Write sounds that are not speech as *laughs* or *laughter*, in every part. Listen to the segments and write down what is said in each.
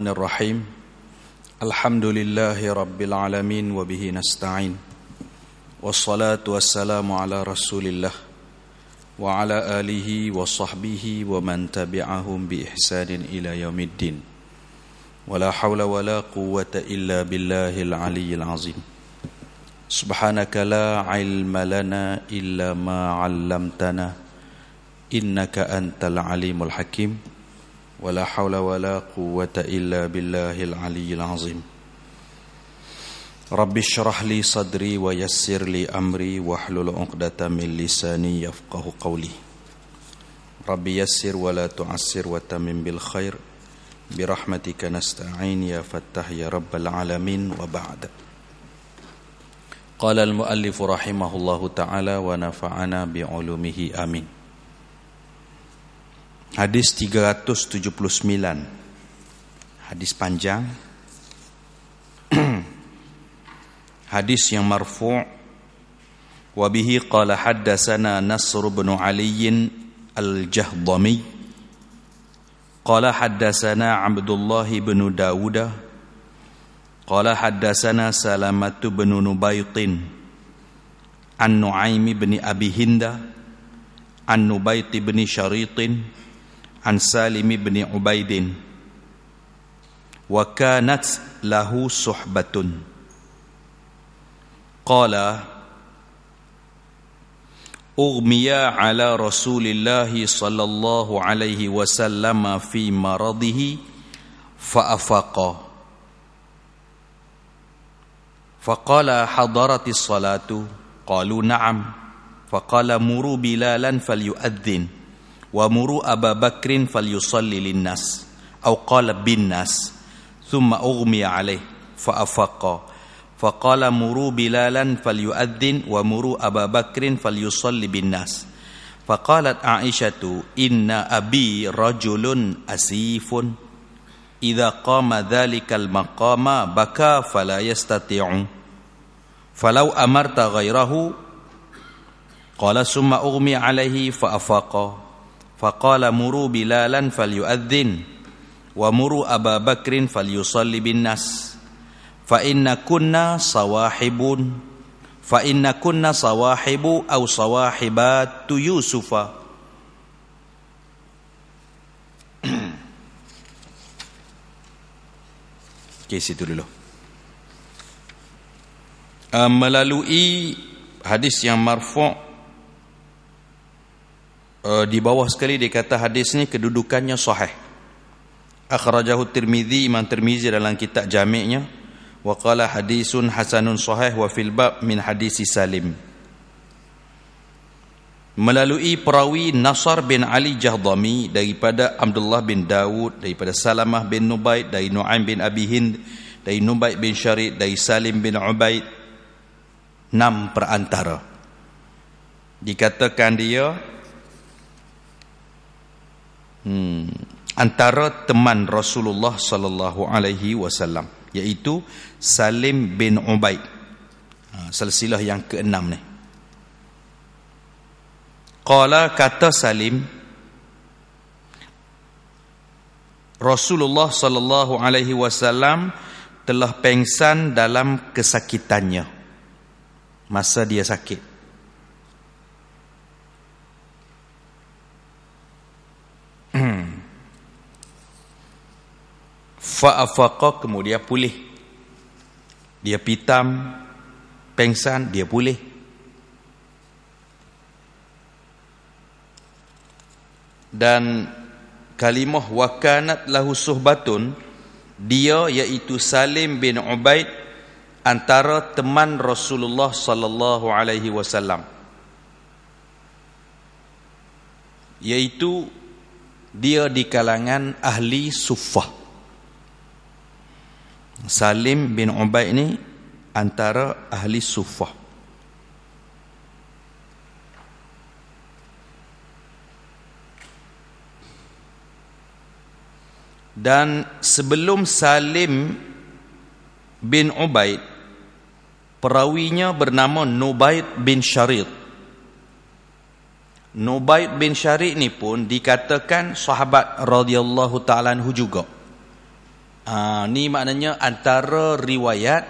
الرحمن الرحيم الحمد لله رب العالمين وبه نستعين والصلاة والسلام على رسول الله وعلى آله وصحبه ومن تبعهم بإحسان إلى يوم الدين ولا حول ولا قوة إلا بالله العلي العظيم سبحانك لا علم لنا إلا ما علمتنا إنك أنت العليم الحكيم ولا حول ولا قوة إلا بالله العلي العظيم رب اشرح لي صدري ويسر لي أمري واحلل عقدة من لساني يفقه قولي رب يسر ولا تعسر وتمم بالخير برحمتك نستعين يا فتح يا رب العالمين وبعد قال المؤلف رحمه الله تعالى ونفعنا بعلومه آمين Hadis 379 Hadis panjang *clears throat* Hadis yang marfu' Wabihi qala haddasana Nasr bin Ali Al-Jahdami Qala haddasana Abdullah bin Dawuda Qala haddasana Salamatu bin Nubaytin An-Nu'aymi bin Abi Hinda An-Nubayti bin Syaritin عن سالم بن عبيد وكانت له صحبة قال أغميا على رسول الله صلى الله عليه وسلم في مرضه فأفاق فقال حضرت الصلاة قالوا نعم فقال مروا بلالا فليؤذن ومروا أبا بكر فليصلي للناس أو قال بالناس ثم أغمي عليه فأفق فقال مروا بلالا فليؤذن ومروا أبا بكر فليصلي بالناس فقالت عائشة إن أبي رجل أسيف إذا قام ذلك المقام بكى فلا يستطيع فلو أمرت غيره قال ثم أغمي عليه فأفاق faqala muru bilalan falyu'adzin wa muru aba bakrin falyusalli bin nas fa inna kunna sawahibun fa inna kunna sawahibu aw sawahibat yusufa *clears throat* Okay, situ dulu. Um, melalui hadis yang marfu' uh, di bawah sekali dia kata hadis ni kedudukannya sahih. Akhrajahu Tirmizi Imam Tirmizi dalam kitab Jami'nya wa qala hadisun hasanun sahih wa fil bab min hadis Salim. Melalui perawi Nasar bin Ali Jahdami daripada Abdullah bin Dawud daripada Salamah bin Nubaid dari Nu'aim bin Abi Hind dari Nubaid bin Syarid dari Salim bin Ubaid enam perantara dikatakan dia hmm, antara teman Rasulullah sallallahu alaihi wasallam iaitu Salim bin Ubaid. Ha, selsilah yang keenam ni. Qala kata Salim Rasulullah sallallahu alaihi wasallam telah pengsan dalam kesakitannya masa dia sakit. Fa'afaqa kemudian pulih Dia pitam Pengsan dia pulih Dan kalimah wakanat lahu suhbatun dia iaitu Salim bin Ubaid antara teman Rasulullah sallallahu alaihi wasallam iaitu dia di kalangan ahli suffah Salim bin Ubaid ni antara ahli Sufah. Dan sebelum Salim bin Ubaid perawinya bernama Nubaid bin Syarid. Nubaid bin Syarid ni pun dikatakan sahabat radhiyallahu taala anhu juga. Ah, ni maknanya antara riwayat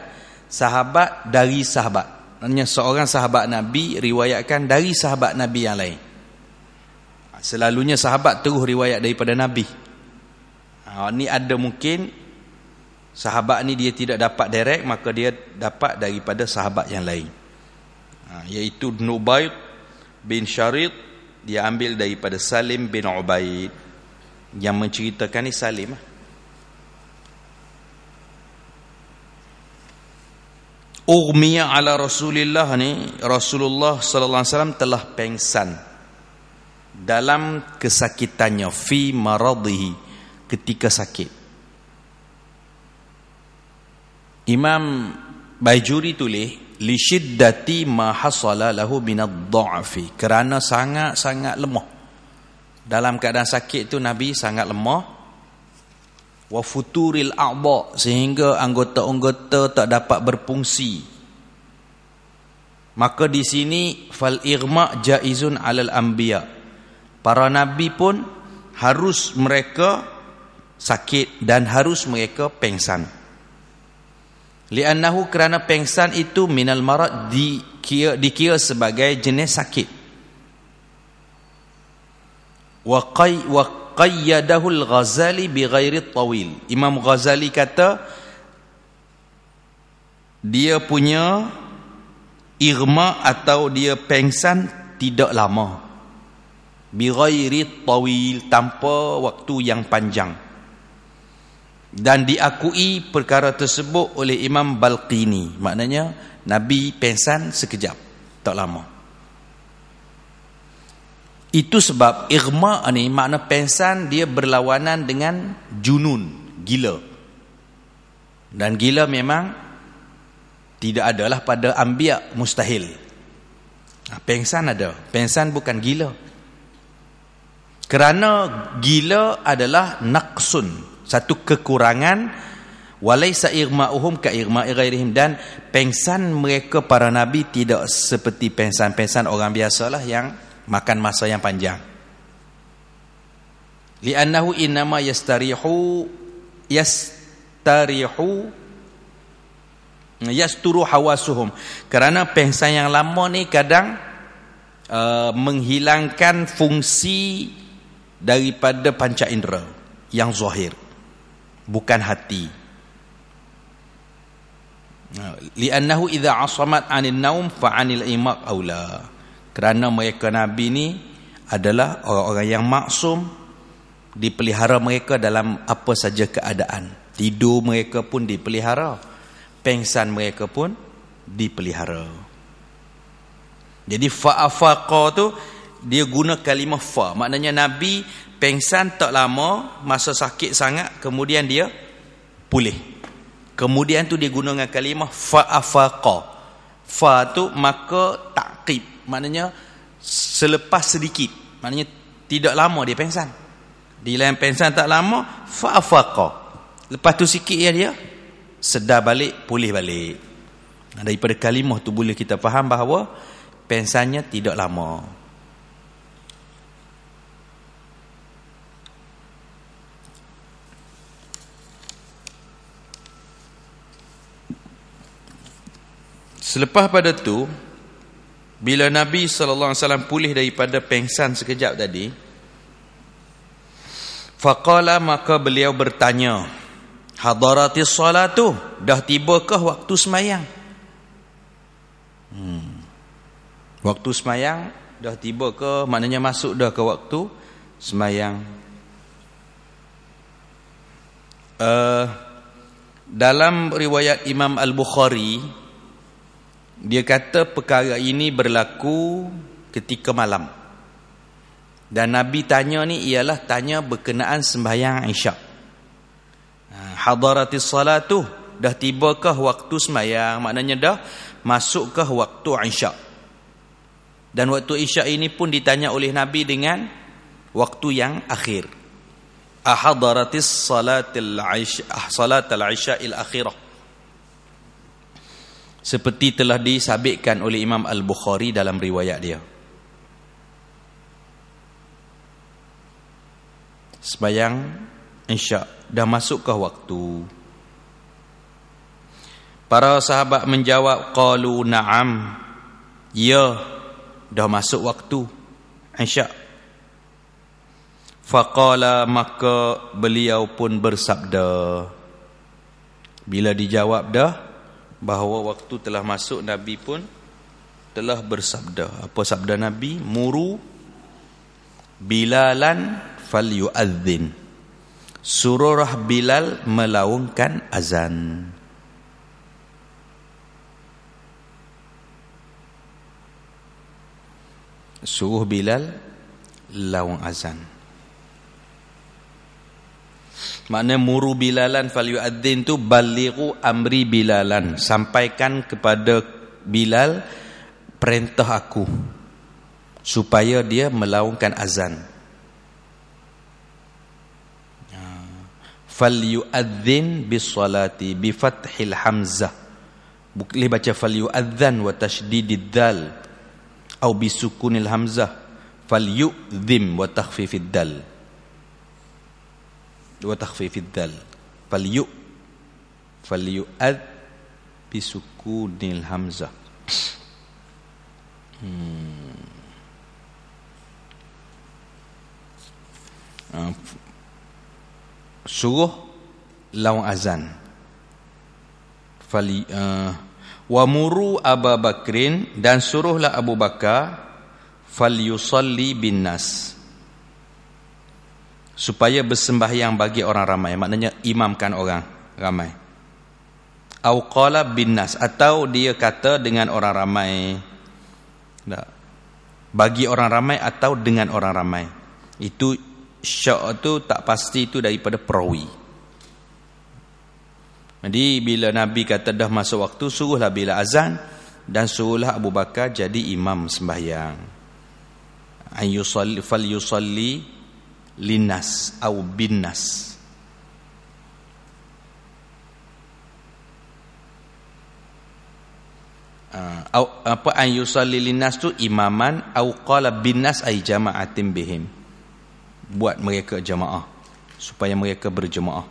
sahabat dari sahabat. Maknanya seorang sahabat Nabi riwayatkan dari sahabat Nabi yang lain. Ah, selalunya sahabat terus riwayat daripada Nabi. Ha, ni ada mungkin sahabat ni dia tidak dapat direct maka dia dapat daripada sahabat yang lain. Ha, iaitu Nubayt bin Syarid dia ambil daripada Salim bin Ubaid yang menceritakan ni Salim lah. ughmiya ala Rasulillah ni Rasulullah sallallahu alaihi wasallam telah pengsan dalam kesakitannya fi maradhihi ketika sakit. Imam Baijuri tulis li shiddati ma hasala lahu min ad-dha'fi kerana sangat-sangat lemah. Dalam keadaan sakit tu Nabi sangat lemah wa futuril a'dha sehingga anggota-anggota tak dapat berfungsi maka di sini fal igma jaizun alal anbiya para nabi pun harus mereka sakit dan harus mereka pengsan li'annahu kerana pengsan itu minal marad di dikira sebagai jenis sakit wa qai wa qayyadahul ghazali bi ghairi tawil imam ghazali kata dia punya irma atau dia pengsan tidak lama bi ghairi tawil tanpa waktu yang panjang dan diakui perkara tersebut oleh imam balqini maknanya nabi pengsan sekejap tak lama itu sebab ighma ni makna pensan dia berlawanan dengan junun, gila. Dan gila memang tidak adalah pada ambia mustahil. Ha, pensan ada, pensan bukan gila. Kerana gila adalah naqsun, satu kekurangan walaisa irma'uhum ka irma'i ghairihim dan pensan mereka para nabi tidak seperti pensan pensan orang biasalah yang makan masa yang panjang. Li'annahu innama yastarihu yastarihu yasturu hawasuhum. Kerana pengsan yang lama ni kadang uh, menghilangkan fungsi daripada panca indera yang zahir bukan hati. Li'annahu idza asamat 'anil naum fa 'anil imaq aula kerana mereka nabi ni adalah orang-orang yang maksum dipelihara mereka dalam apa saja keadaan tidur mereka pun dipelihara pengsan mereka pun dipelihara jadi fa'afaqa tu dia guna kalimah fa maknanya nabi pengsan tak lama masa sakit sangat kemudian dia pulih kemudian tu dia guna dengan kalimah fa'afaqa fa tu maka takib maknanya selepas sedikit maknanya tidak lama dia pensan di lain pensan tak lama fa'afaqa lepas tu sikit ya dia sedar balik pulih balik daripada kalimah tu boleh kita faham bahawa pensannya tidak lama selepas pada tu bila Nabi sallallahu alaihi wasallam pulih daripada pengsan sekejap tadi, faqala maka beliau bertanya, hadaratis salatu, dah tibakah waktu semayang? Hmm. Waktu semayang dah tiba ke, maknanya masuk dah ke waktu semayang. Uh, dalam riwayat Imam Al-Bukhari, dia kata perkara ini berlaku ketika malam Dan Nabi tanya ni ialah tanya berkenaan sembahyang Isyak ha, Hadaratis salatu dah tibakah waktu sembahyang Maknanya dah masukkah waktu Isyak Dan waktu Isyak ini pun ditanya oleh Nabi dengan waktu yang akhir Ahadaratis salatil Isyak ah, salatil Isyak il akhirah seperti telah disabitkan oleh Imam Al-Bukhari dalam riwayat dia. Sebayang insya dah masukkah waktu? Para sahabat menjawab qalu na'am. Ya, dah masuk waktu. Insya. Faqala maka beliau pun bersabda. Bila dijawab dah, bahawa waktu telah masuk Nabi pun telah bersabda. Apa sabda Nabi? Muru Bilalan fal falyu'adzin. Surah Bilal melaungkan azan. Suruh Bilal laung azan. Makna muru bilalan fal yu'adzin tu balighu amri bilalan sampaikan kepada Bilal perintah aku supaya dia melaungkan azan. Ha. Fal yu'adzin bisalati bi fathil hamzah. Boleh baca fal yu'adzan wa tashdidid dal atau bi sukunil hamzah. Fal yu'dhim wa takhfifid dal wa takhfifid dal falyu falyu ad bisukunil hamzah hmm. Ah, suruh lawan azan fali ah, wa muru Abu Bakrin dan suruhlah Abu Bakar falyusalli bin nas supaya bersembahyang bagi orang ramai maknanya imamkan orang ramai au qala bin nas atau dia kata dengan orang ramai tak bagi orang ramai atau dengan orang ramai itu syak tu tak pasti itu daripada perawi jadi bila Nabi kata dah masuk waktu suruhlah bila azan dan suruhlah Abu Bakar jadi imam sembahyang ayusalli fal yusalli linas au binas uh, ah, apa an yusalli linas tu imaman au qala binas ai jama'atin bihim buat mereka jemaah supaya mereka berjemaah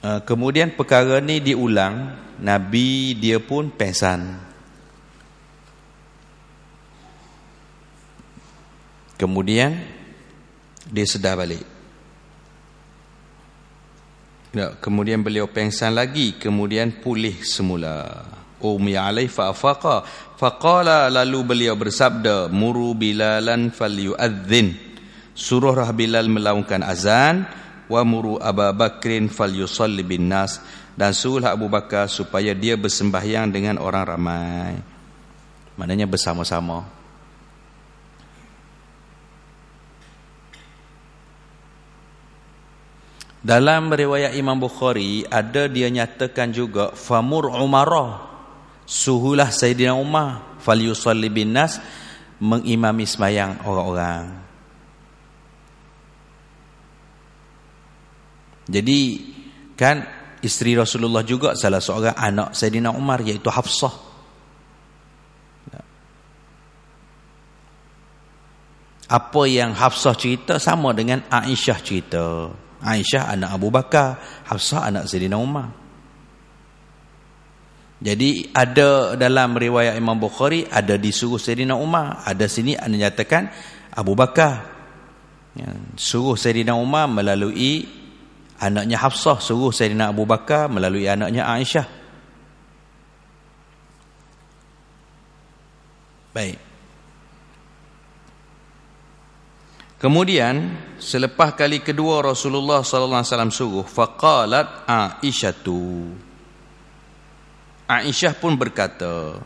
ah, Kemudian perkara ni diulang Nabi dia pun pesan Kemudian dia sedar balik. Ya, kemudian beliau pengsan lagi, kemudian pulih semula. Umi alaih fa'afaqa. Faqala lalu beliau bersabda, Muru bilalan fal Suruh Suruhlah Bilal melakukan azan. Wa muru Aba Bakrin fal yusalli bin nas. Dan suruh Abu Bakar supaya dia bersembahyang dengan orang ramai. Maknanya Bersama-sama. Dalam riwayat Imam Bukhari ada dia nyatakan juga famur umarah suhulah Sayyidina Umar falyusalli bin nas mengimami sembahyang orang-orang. Jadi kan isteri Rasulullah juga salah seorang anak Sayyidina Umar iaitu Hafsah. Apa yang Hafsah cerita sama dengan Aisyah cerita. Aisyah anak Abu Bakar, Hafsah anak Zaidina Umar. Jadi ada dalam riwayat Imam Bukhari ada disuruh Sayyidina Umar, ada sini ada nyatakan Abu Bakar ya, suruh Sayyidina Umar melalui anaknya Hafsah suruh Sayyidina Abu Bakar melalui anaknya Aisyah. Baik. Kemudian selepas kali kedua Rasulullah sallallahu alaihi wasallam suruh faqalat Aisyatu Aisyah pun berkata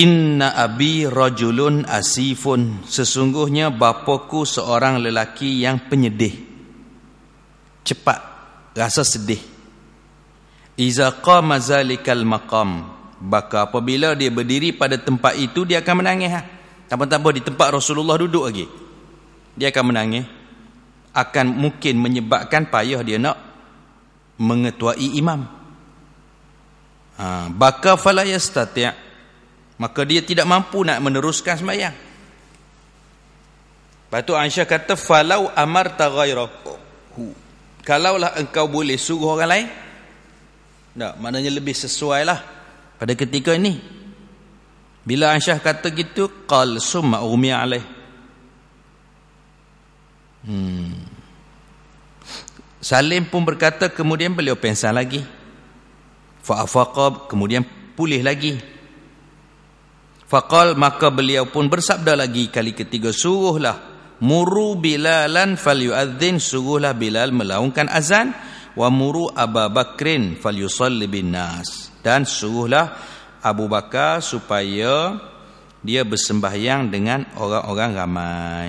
Inna abi rajulun asifun sesungguhnya bapaku seorang lelaki yang penyedih cepat rasa sedih Iza qama zalikal maqam Baka apabila dia berdiri pada tempat itu Dia akan menangis ah. Tambah-tambah di tempat Rasulullah duduk lagi. Dia akan menangis. Akan mungkin menyebabkan payah dia nak mengetuai imam. Ha, Baka falayastatiak. Maka dia tidak mampu nak meneruskan semayang. Lepas tu Aisyah kata, Falau amar tagayrahu. Kalaulah engkau boleh suruh orang lain. Tak, maknanya lebih sesuai lah. Pada ketika ini, bila Aisyah kata gitu qal summa ummi alaih. Hmm. Salim pun berkata kemudian beliau pensan lagi. Fa'afaqa kemudian pulih lagi. Faqal maka beliau pun bersabda lagi kali ketiga suruhlah muru bilalan fal yu'adzin suruhlah bilal melaungkan azan wa muru Aba Bakrin fal yusalli bin nas dan suruhlah Abu Bakar supaya dia bersembahyang dengan orang-orang ramai.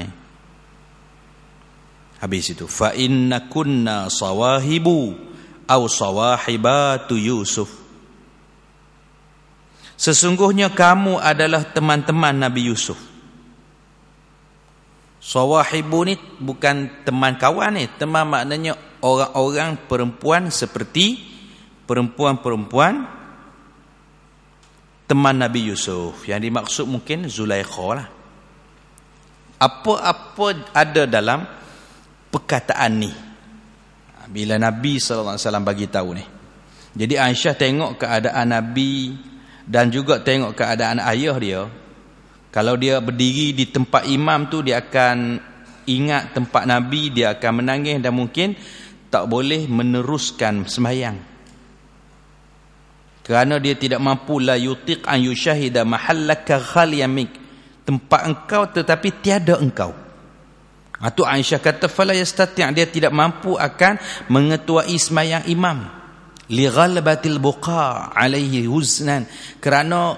Habis itu fa innakunna sawahibu au sawahibatu Yusuf. Sesungguhnya kamu adalah teman-teman Nabi Yusuf. Sawahibu ni bukan teman kawan ni, teman maknanya orang-orang perempuan seperti perempuan-perempuan teman Nabi Yusuf yang dimaksud mungkin Zulaikha lah. Apa-apa ada dalam perkataan ni? Bila Nabi SAW bagi tahu ni. Jadi Aisyah tengok keadaan Nabi dan juga tengok keadaan ayah dia. Kalau dia berdiri di tempat imam tu dia akan ingat tempat Nabi, dia akan menangis dan mungkin tak boleh meneruskan sembahyang kerana dia tidak mampu la yutiq an yushahida mahallaka khaliyamik tempat engkau tetapi tiada engkau atau ha, Aisyah kata fala yastati' dia tidak mampu akan mengetuai sembahyang imam li ghalabatil buqa alaihi huznan kerana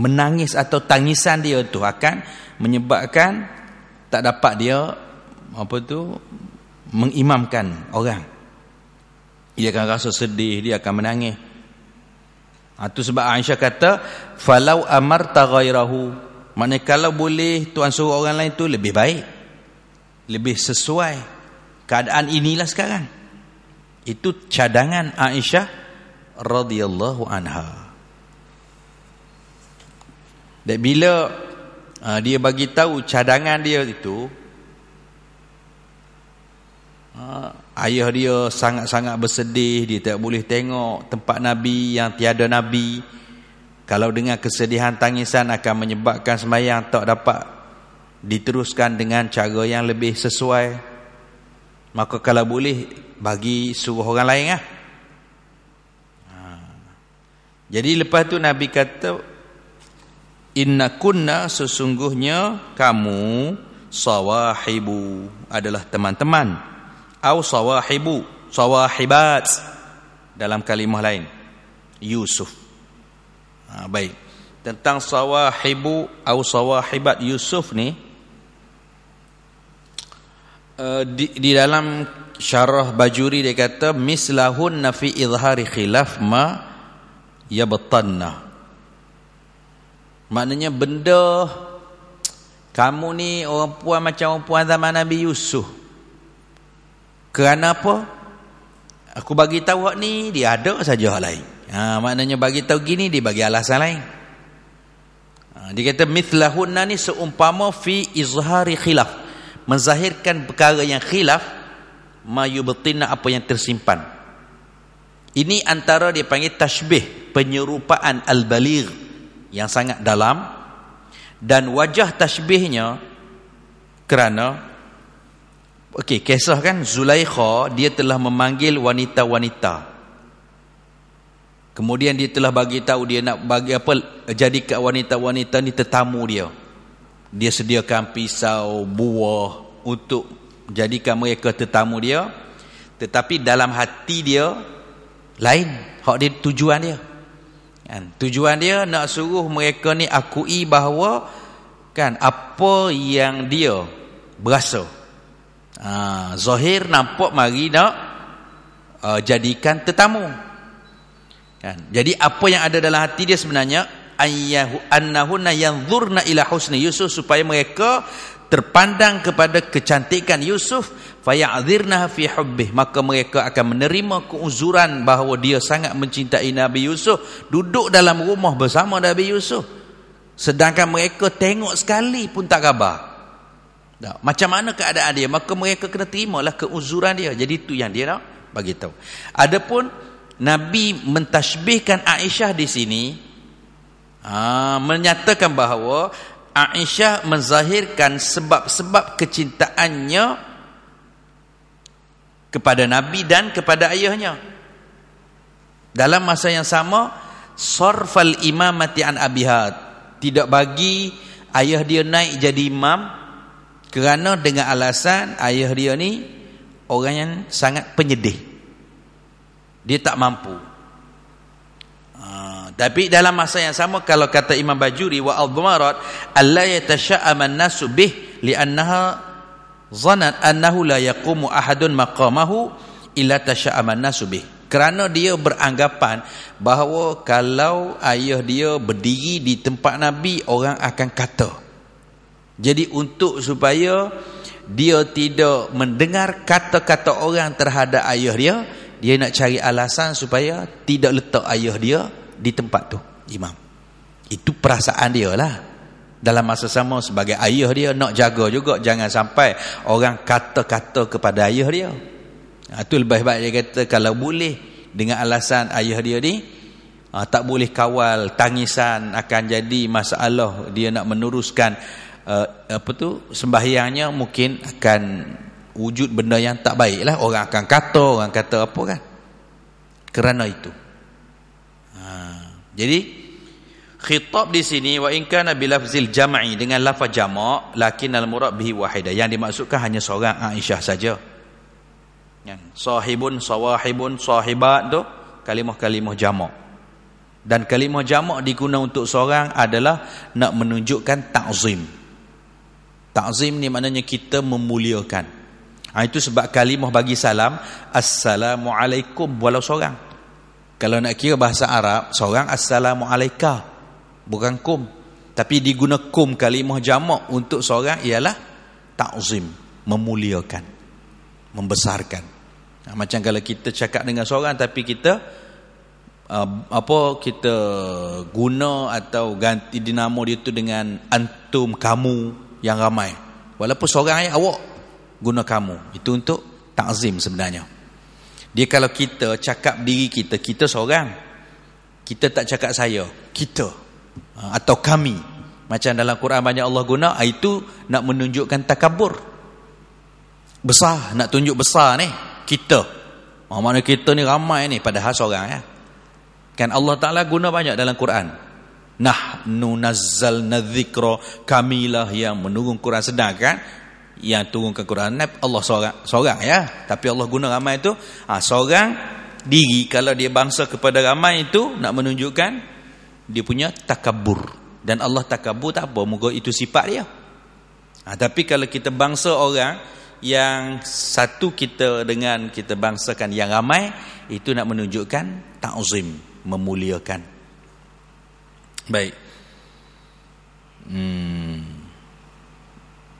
menangis atau tangisan dia tu akan menyebabkan tak dapat dia apa tu mengimamkan orang dia akan rasa sedih dia akan menangis itu ha, sebab Aisyah kata falau amarta ghairahu. mana kalau boleh tuan suruh orang lain tu lebih baik. Lebih sesuai keadaan inilah sekarang. Itu cadangan Aisyah radhiyallahu anha. Dan bila uh, dia bagi tahu cadangan dia itu, Ah. Ayah dia sangat-sangat bersedih Dia tak boleh tengok tempat Nabi yang tiada Nabi Kalau dengan kesedihan tangisan akan menyebabkan semayang tak dapat Diteruskan dengan cara yang lebih sesuai Maka kalau boleh bagi suruh orang lain lah. Ah. Jadi lepas tu Nabi kata Inna kunna sesungguhnya kamu sawahibu adalah teman-teman au sawahibu sawahibat dalam kalimah lain Yusuf ha, baik tentang sawahibu au sawahibat Yusuf ni uh, di, di dalam syarah bajuri dia kata mislahun nafi izhari khilaf ma yabtanna maknanya benda kamu ni orang puan macam orang puan zaman Nabi Yusuf kerana apa? Aku bagi tahu hak ni dia ada saja hak lain. Ha, maknanya bagi tahu gini dia bagi alasan lain. Ha, dia kata mithlahunna ni seumpama fi izhari khilaf. Menzahirkan perkara yang khilaf mayubtina apa yang tersimpan. Ini antara dia panggil tashbih penyerupaan al-baligh yang sangat dalam dan wajah tashbihnya kerana Okey, kisah kan Zulaikha dia telah memanggil wanita-wanita. Kemudian dia telah bagi tahu dia nak bagi apa jadi kat wanita-wanita ni tetamu dia. Dia sediakan pisau, buah untuk jadikan mereka tetamu dia. Tetapi dalam hati dia lain hak dia tujuan dia. Kan? Tujuan dia nak suruh mereka ni akui bahawa kan apa yang dia berasa ha, Zohir nampak mari nak uh, jadikan tetamu kan? jadi apa yang ada dalam hati dia sebenarnya annahunna yanzurna ila husni Yusuf supaya mereka terpandang kepada kecantikan Yusuf faya'dhirna fi hubbih maka mereka akan menerima keuzuran bahawa dia sangat mencintai Nabi Yusuf duduk dalam rumah bersama Nabi Yusuf sedangkan mereka tengok sekali pun tak khabar tak. Macam mana keadaan dia? Maka mereka kena terimalah keuzuran dia. Jadi itu yang dia nak bagi tahu. Adapun Nabi mentasbihkan Aisyah di sini ha, menyatakan bahawa Aisyah menzahirkan sebab-sebab kecintaannya kepada Nabi dan kepada ayahnya. Dalam masa yang sama, sorfal imamati an abihat. Tidak bagi ayah dia naik jadi imam, kerana dengan alasan ayah dia ni orang yang sangat penyedih dia tak mampu uh, tapi dalam masa yang sama kalau kata Imam Bajuri wa al-dumarat alla yatasha'am an-nas bih li'annaha zannat annahu la yaqumu ahadun maqamahu illa tasha'am an bih kerana dia beranggapan bahawa kalau ayah dia berdiri di tempat Nabi, orang akan kata. Jadi untuk supaya dia tidak mendengar kata-kata orang terhadap ayah dia, dia nak cari alasan supaya tidak letak ayah dia di tempat tu, imam. Itu perasaan dia lah. Dalam masa sama sebagai ayah dia nak jaga juga jangan sampai orang kata-kata kepada ayah dia. Itu ha, lebih baik dia kata kalau boleh dengan alasan ayah dia ni ha, tak boleh kawal tangisan akan jadi masalah dia nak meneruskan uh, apa tu sembahyangnya mungkin akan wujud benda yang tak baik lah orang akan kata orang kata apa kan kerana itu ha. jadi khitab di sini wa in kana bilafzil jama'i dengan lafaz jamak lakin al murad bihi wahida yang dimaksudkan hanya seorang Aisyah saja yang sahibun sawahibun sahibat tu kalimah-kalimah jamak dan kalimah jamak digunakan untuk seorang adalah nak menunjukkan takzim Ta'zim ni maknanya kita memuliakan. Ha, itu sebab kalimah bagi salam, Assalamualaikum walau seorang. Kalau nak kira bahasa Arab, seorang Assalamualaika. Bukan kum. Tapi diguna kum kalimah jamak untuk seorang ialah ta'zim. Memuliakan. Membesarkan. Ha, macam kalau kita cakap dengan seorang tapi kita uh, apa kita guna atau ganti dinamo dia tu dengan antum kamu yang ramai walaupun seorang ayat awak guna kamu itu untuk takzim sebenarnya dia kalau kita cakap diri kita kita seorang kita tak cakap saya kita ha, atau kami macam dalam Quran banyak Allah guna ah, itu nak menunjukkan takabur besar nak tunjuk besar ni kita oh, ha, mana kita ni ramai ni padahal seorang ya kan Allah Taala guna banyak dalam Quran Nahnu nazal nadzikro kamilah yang menunggu Quran sedangkan yang tunggu ke Quran Nab Allah seorang seorang ya tapi Allah guna ramai itu ha, seorang diri kalau dia bangsa kepada ramai itu nak menunjukkan dia punya takabur dan Allah takabur tak apa moga itu sifat dia ha, tapi kalau kita bangsa orang yang satu kita dengan kita bangsakan yang ramai itu nak menunjukkan ta'zim memuliakan Baik. Hmm.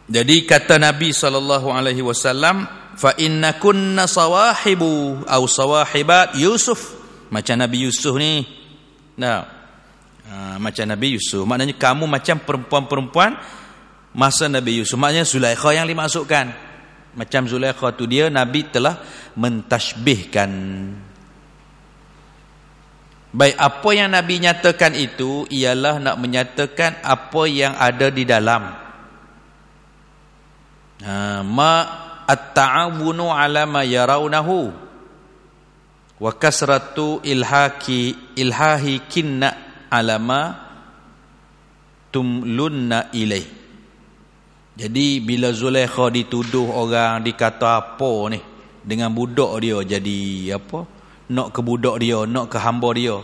Jadi kata Nabi sallallahu alaihi wasallam, fa innakunna sawahibu au sawahibat Yusuf. Macam Nabi Yusuf ni. Nah. Ha, macam Nabi Yusuf. Maknanya kamu macam perempuan-perempuan masa Nabi Yusuf. Maknanya Zulaikha yang dimasukkan. Macam Zulaikha tu dia Nabi telah mentashbihkan. Baik, apa yang Nabi nyatakan itu ialah nak menyatakan apa yang ada di dalam. Ha, ma at-ta'awunu ala ma yarawnahu wa kasratu ilhaki ilhahi kinna ala ma tumlunna ilaih. Jadi bila Zulaikha dituduh orang dikata apa ni dengan budak dia jadi apa? nak ke budak dia, nak ke hamba dia.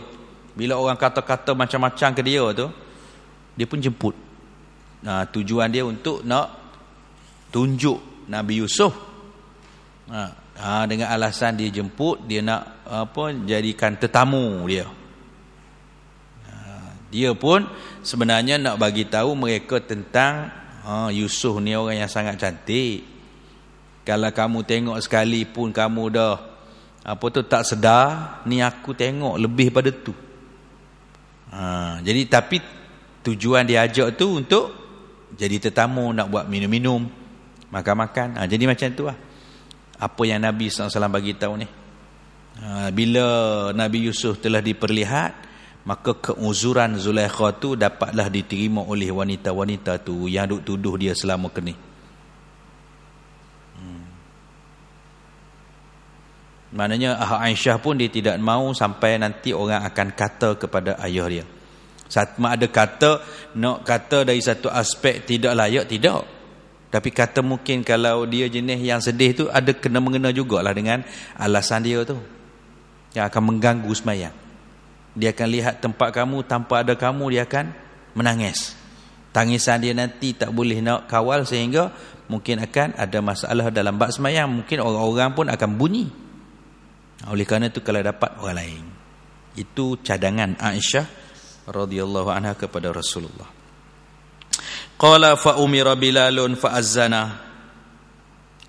Bila orang kata-kata macam-macam ke dia tu, dia pun jemput. Nah, tujuan dia untuk nak tunjuk Nabi Yusuf. Nah, ha, ha, dengan alasan dia jemput, dia nak apa jadikan tetamu dia. Ha, dia pun sebenarnya nak bagi tahu mereka tentang ah, Yusuf ni orang yang sangat cantik. Kalau kamu tengok sekali pun kamu dah apa tu tak sedar ni aku tengok lebih pada tu ha, jadi tapi tujuan dia ajak tu untuk jadi tetamu nak buat minum-minum makan-makan ha, jadi macam tu lah apa yang Nabi SAW bagi tahu ni ha, bila Nabi Yusuf telah diperlihat maka keuzuran Zulaikha tu dapatlah diterima oleh wanita-wanita tu yang duk tuduh dia selama kening Maknanya Ahad Aisyah pun dia tidak mahu sampai nanti orang akan kata kepada ayah dia. Satma ada kata, nak kata dari satu aspek tidak layak, tidak. Tapi kata mungkin kalau dia jenis yang sedih tu ada kena-mengena jugalah dengan alasan dia tu. Yang akan mengganggu semayang. Dia akan lihat tempat kamu, tanpa ada kamu dia akan menangis. Tangisan dia nanti tak boleh nak kawal sehingga mungkin akan ada masalah dalam bak semayang. Mungkin orang-orang pun akan bunyi. Oleh kerana itu kalau dapat orang lain. Itu cadangan Aisyah radhiyallahu anha kepada Rasulullah. Qala fa umira Bilalun fa azzana.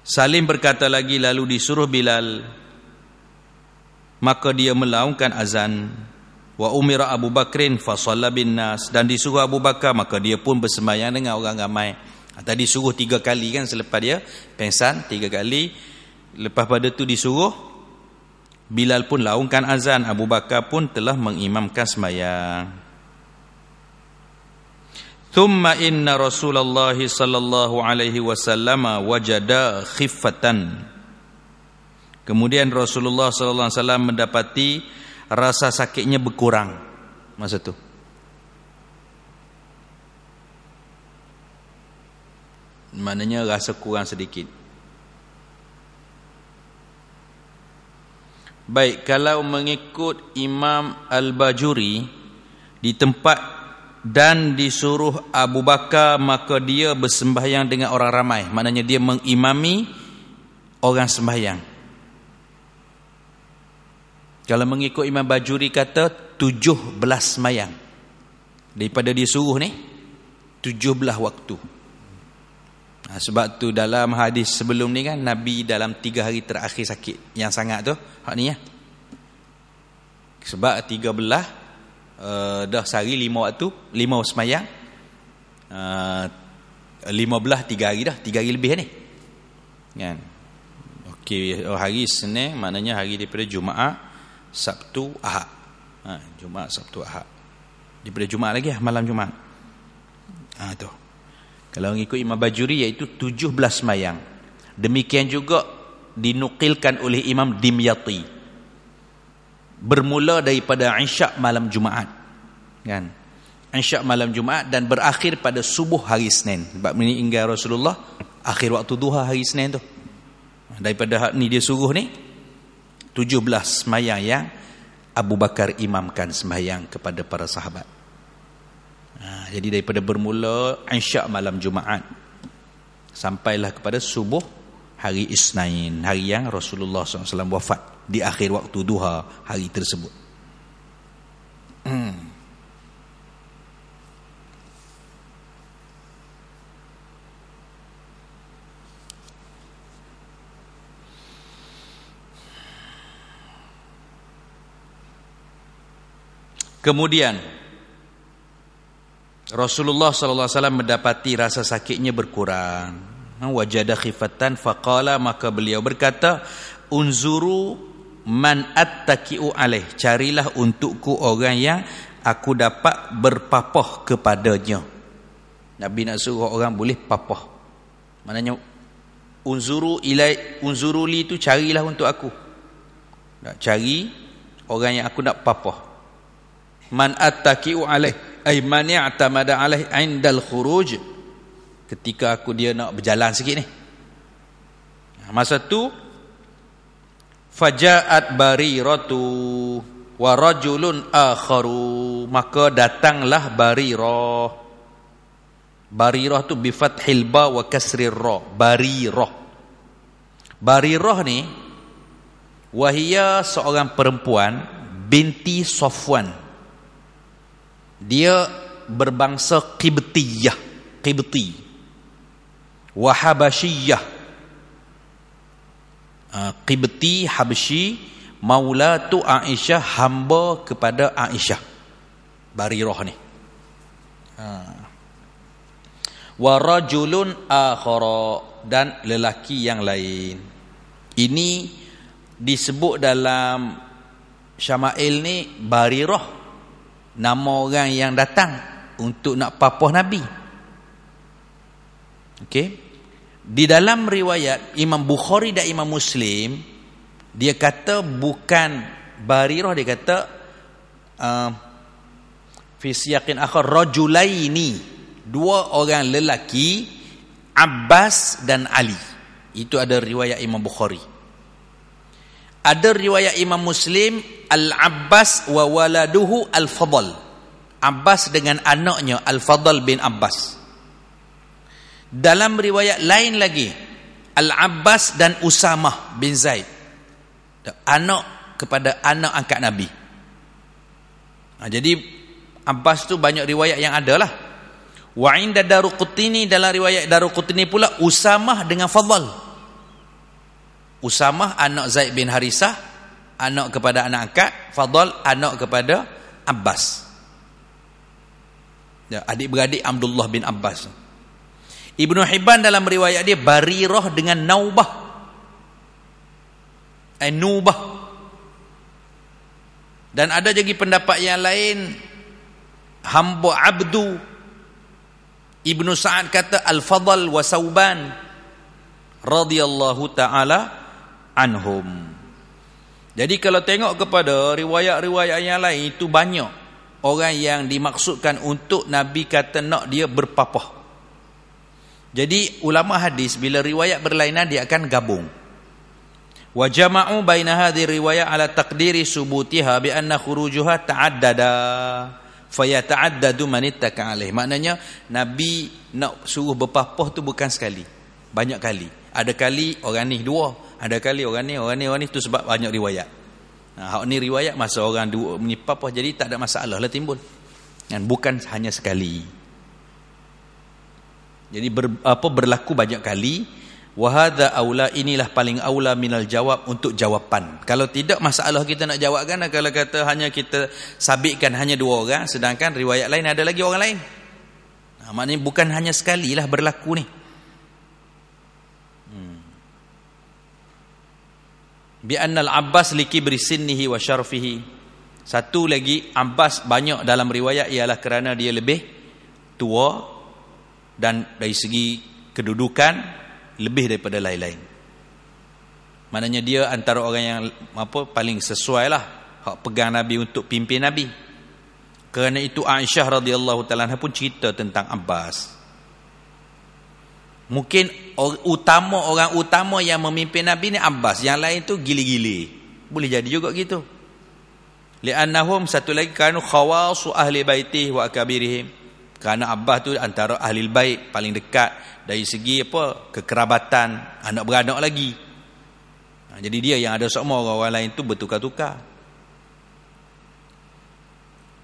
Salim berkata lagi lalu disuruh Bilal maka dia melaungkan azan wa umira Abu Bakrin fa shalla nas dan disuruh Abu Bakar maka dia pun bersembahyang dengan orang ramai. Tadi suruh tiga kali kan selepas dia pengsan tiga kali lepas pada tu disuruh Bilal pun laungkan azan, Abu Bakar pun telah mengimamkan semayang. Thumma inna Rasulullah sallallahu alaihi wasallam wajada khiffatan. Kemudian Rasulullah sallallahu alaihi wasallam mendapati rasa sakitnya berkurang masa tu? Maknanya rasa kurang sedikit. Baik, kalau mengikut Imam Al-Bajuri di tempat dan disuruh Abu Bakar maka dia bersembahyang dengan orang ramai. Maknanya dia mengimami orang sembahyang. Kalau mengikut Imam Bajuri kata 17 mayang. Daripada disuruh suruh ni 17 waktu. Ha, sebab tu dalam hadis sebelum ni kan Nabi dalam tiga hari terakhir sakit Yang sangat tu hak ni ya. Sebab tiga belah uh, Dah sehari lima waktu Lima semayang uh, Lima belah tiga hari dah Tiga hari lebih ni kan? Okey hari Senin Maknanya hari daripada Jumaat Sabtu Ahad ha, Jumaat Sabtu Ahad Daripada Jumaat lagi lah malam Jumaat ha, Tu kalau mengikut Imam Bajuri iaitu 17 sembahyang. Demikian juga dinukilkan oleh Imam Dimyati. Bermula daripada Isyak malam Jumaat. Kan? Isyak malam Jumaat dan berakhir pada subuh hari Senin. Sebab ini hingga Rasulullah akhir waktu duha hari Senin tu. Daripada ni dia suruh ni 17 sembahyang yang Abu Bakar imamkan sembahyang kepada para sahabat. Ha, jadi daripada bermula insya' malam Jumaat sampailah kepada subuh hari Isnain, hari yang Rasulullah SAW wafat di akhir waktu duha hari tersebut. Hmm. Kemudian Rasulullah sallallahu alaihi wasallam mendapati rasa sakitnya berkurang. Ha, wajada khifatan faqala maka beliau berkata unzuru man attaqiu alaih carilah untukku orang yang aku dapat berpapah kepadanya. Nabi nak suruh orang boleh papah. Maknanya unzuru ilai unzuruli tu carilah untuk aku. Nak cari orang yang aku nak papah man attaqiu alaih ay man i'tamada alaih indal khuruj ketika aku dia nak berjalan sikit ni masa tu faja'at bariratu wa rajulun akharu maka datanglah barirah barirah tu bi fathil ba wa kasrir ra barirah barirah ni wahia seorang perempuan binti Sofwan dia berbangsa Qibtiyah, Qibti. Wahabasyiyah. Ah, Qibti Habsyi maula tu Aisyah hamba kepada Aisyah. Barirah ni. Ah. Wa rajulun akhara dan lelaki yang lain. Ini disebut dalam Syama'il ni Barirah nama orang yang datang untuk nak papah Nabi Okey. di dalam riwayat Imam Bukhari dan Imam Muslim dia kata bukan Barirah dia kata uh, Fisiyakin akhar Rajulaini dua orang lelaki Abbas dan Ali itu ada riwayat Imam Bukhari ada riwayat Imam Muslim Al-Abbas wa waladuhu Al-Fadl. Abbas dengan anaknya Al-Fadl bin Abbas. Dalam riwayat lain lagi, Al-Abbas dan Usamah bin Zaid. Anak kepada anak angkat Nabi. Nah, ha, jadi Abbas tu banyak riwayat yang ada lah. Wa inda Daruqutini dalam riwayat Daruqutini pula Usamah dengan Fadl. Usamah anak Zaid bin Harisah anak kepada anak angkat, Fadl anak kepada Abbas. Ya, adik-beradik Abdullah bin Abbas. Ibnu Hibban dalam riwayat dia Barirah dengan Naubah. Anubah. Eh, Dan ada lagi pendapat yang lain hamba Abdu Ibnu Sa'ad kata Al-Fadl wa Sauban radhiyallahu taala anhum. Jadi kalau tengok kepada riwayat-riwayat yang lain itu banyak orang yang dimaksudkan untuk Nabi kata nak dia berpapah. Jadi ulama hadis bila riwayat berlainan dia akan gabung. Wa jama'u baina hadhi riwayat ala taqdiri subutiha bi anna khurujuha ta'addada fa yata'addadu man ittaka alaih. Maknanya Nabi nak suruh berpapah tu bukan sekali, banyak kali ada kali orang ni dua ada kali orang ni orang ni orang ni tu sebab banyak riwayat nah, ha, hak ni riwayat masa orang dua menyipap pun jadi tak ada masalah lah timbul dan bukan hanya sekali jadi ber, apa berlaku banyak kali wahada aula inilah paling aula minal jawab untuk jawapan kalau tidak masalah kita nak jawabkan kalau kata hanya kita sabitkan hanya dua orang sedangkan riwayat lain ada lagi orang lain nah, ha, maknanya bukan hanya sekali lah berlaku ni bi annal abbas liki brisinnihi wa syarfihi satu lagi abbas banyak dalam riwayat ialah kerana dia lebih tua dan dari segi kedudukan lebih daripada lain-lain maknanya dia antara orang yang apa paling sesuai lah hak pegang nabi untuk pimpin nabi kerana itu Aisyah radhiyallahu taala pun cerita tentang Abbas Mungkin utama orang utama yang memimpin Nabi ni Abbas. Yang lain tu gili-gili. Boleh jadi juga gitu. Li'annahum satu lagi kanu khawasu ahli baitih wa akabirihim. Kerana Abbas tu antara ahli baik paling dekat dari segi apa kekerabatan anak beranak lagi. Ha, jadi dia yang ada semua orang-orang lain tu bertukar-tukar.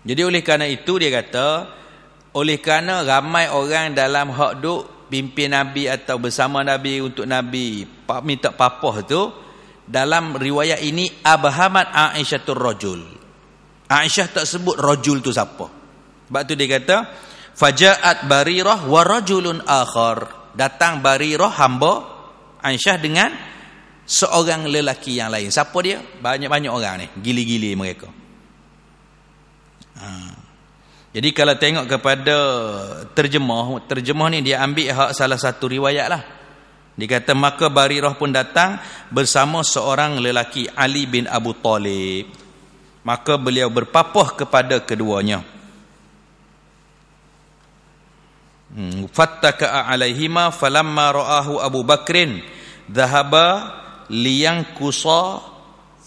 Jadi oleh kerana itu dia kata oleh kerana ramai orang dalam hak duk pimpin Nabi atau bersama Nabi untuk Nabi minta papah tu dalam riwayat ini Abahamat Aisyatul rojul. Aisyah tak sebut rojul tu siapa sebab tu dia kata Faja'at Barirah wa Rajulun Akhar datang Barirah hamba Aisyah dengan seorang lelaki yang lain siapa dia? banyak-banyak orang ni gili-gili mereka ha. Jadi kalau tengok kepada terjemah, terjemah ni dia ambil hak salah satu riwayat lah. Dia kata, maka Barirah pun datang bersama seorang lelaki Ali bin Abu Talib. Maka beliau berpapah kepada keduanya. Hmm, Fattaka alaihima falamma ra'ahu Abu Bakrin Zahaba liyang kusa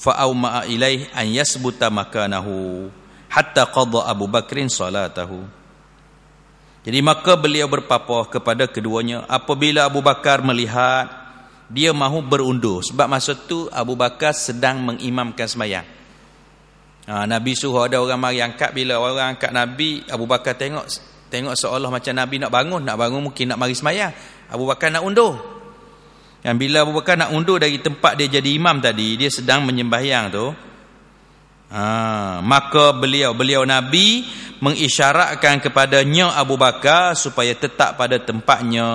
faaumaa ilaih an yasbuta makanahu hatta qadha Abu Bakrin salatahu. Jadi maka beliau berpapah kepada keduanya apabila Abu Bakar melihat dia mahu berundur sebab masa tu Abu Bakar sedang mengimamkan sembahyang. Ha, Nabi suruh ada orang mari angkat bila orang angkat Nabi Abu Bakar tengok tengok seolah macam Nabi nak bangun nak bangun mungkin nak mari sembahyang. Abu Bakar nak undur. Dan bila Abu Bakar nak undur dari tempat dia jadi imam tadi dia sedang menyembahyang tu Ha, maka beliau beliau Nabi mengisyaratkan kepada kepadanya Abu Bakar supaya tetap pada tempatnya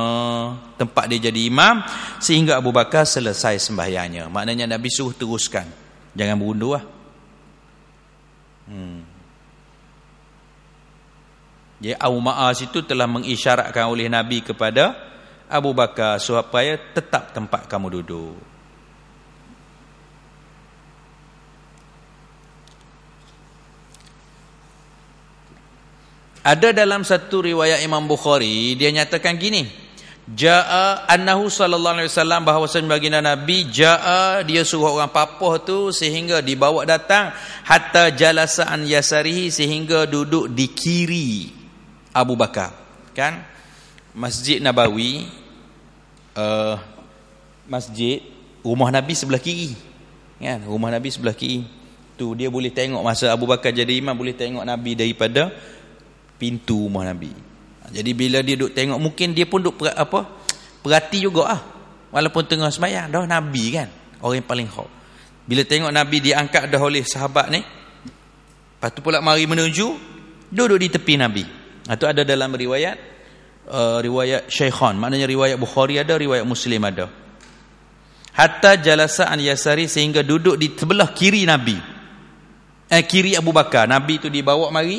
tempat dia jadi imam sehingga Abu Bakar selesai sembahyangnya maknanya Nabi suruh teruskan jangan berundur lah. hmm. jadi Abu Ma'as itu telah mengisyaratkan oleh Nabi kepada Abu Bakar supaya tetap tempat kamu duduk Ada dalam satu riwayat Imam Bukhari dia nyatakan gini. Ja'a annahu sallallahu alaihi wasallam bahawa baginda Nabi ja'a dia suruh orang papah tu sehingga dibawa datang hatta jalasa an yasarihi sehingga duduk di kiri Abu Bakar. Kan? Masjid Nabawi uh, masjid rumah Nabi sebelah kiri. Kan? Rumah Nabi sebelah kiri. Tu dia boleh tengok masa Abu Bakar jadi imam boleh tengok Nabi daripada pintu rumah Nabi. Jadi bila dia duk tengok mungkin dia pun duk per, apa perhati jugalah. Walaupun tengah sembahyang dah Nabi kan, orang yang paling hot. Bila tengok Nabi diangkat dah oleh sahabat ni, lepas tu pula mari menuju duduk di tepi Nabi. Itu ada dalam riwayat uh, riwayat Syekhon, maknanya riwayat Bukhari ada, riwayat Muslim ada. Hatta jalasa an yasari sehingga duduk di sebelah kiri Nabi. Eh kiri Abu Bakar. Nabi tu dibawa mari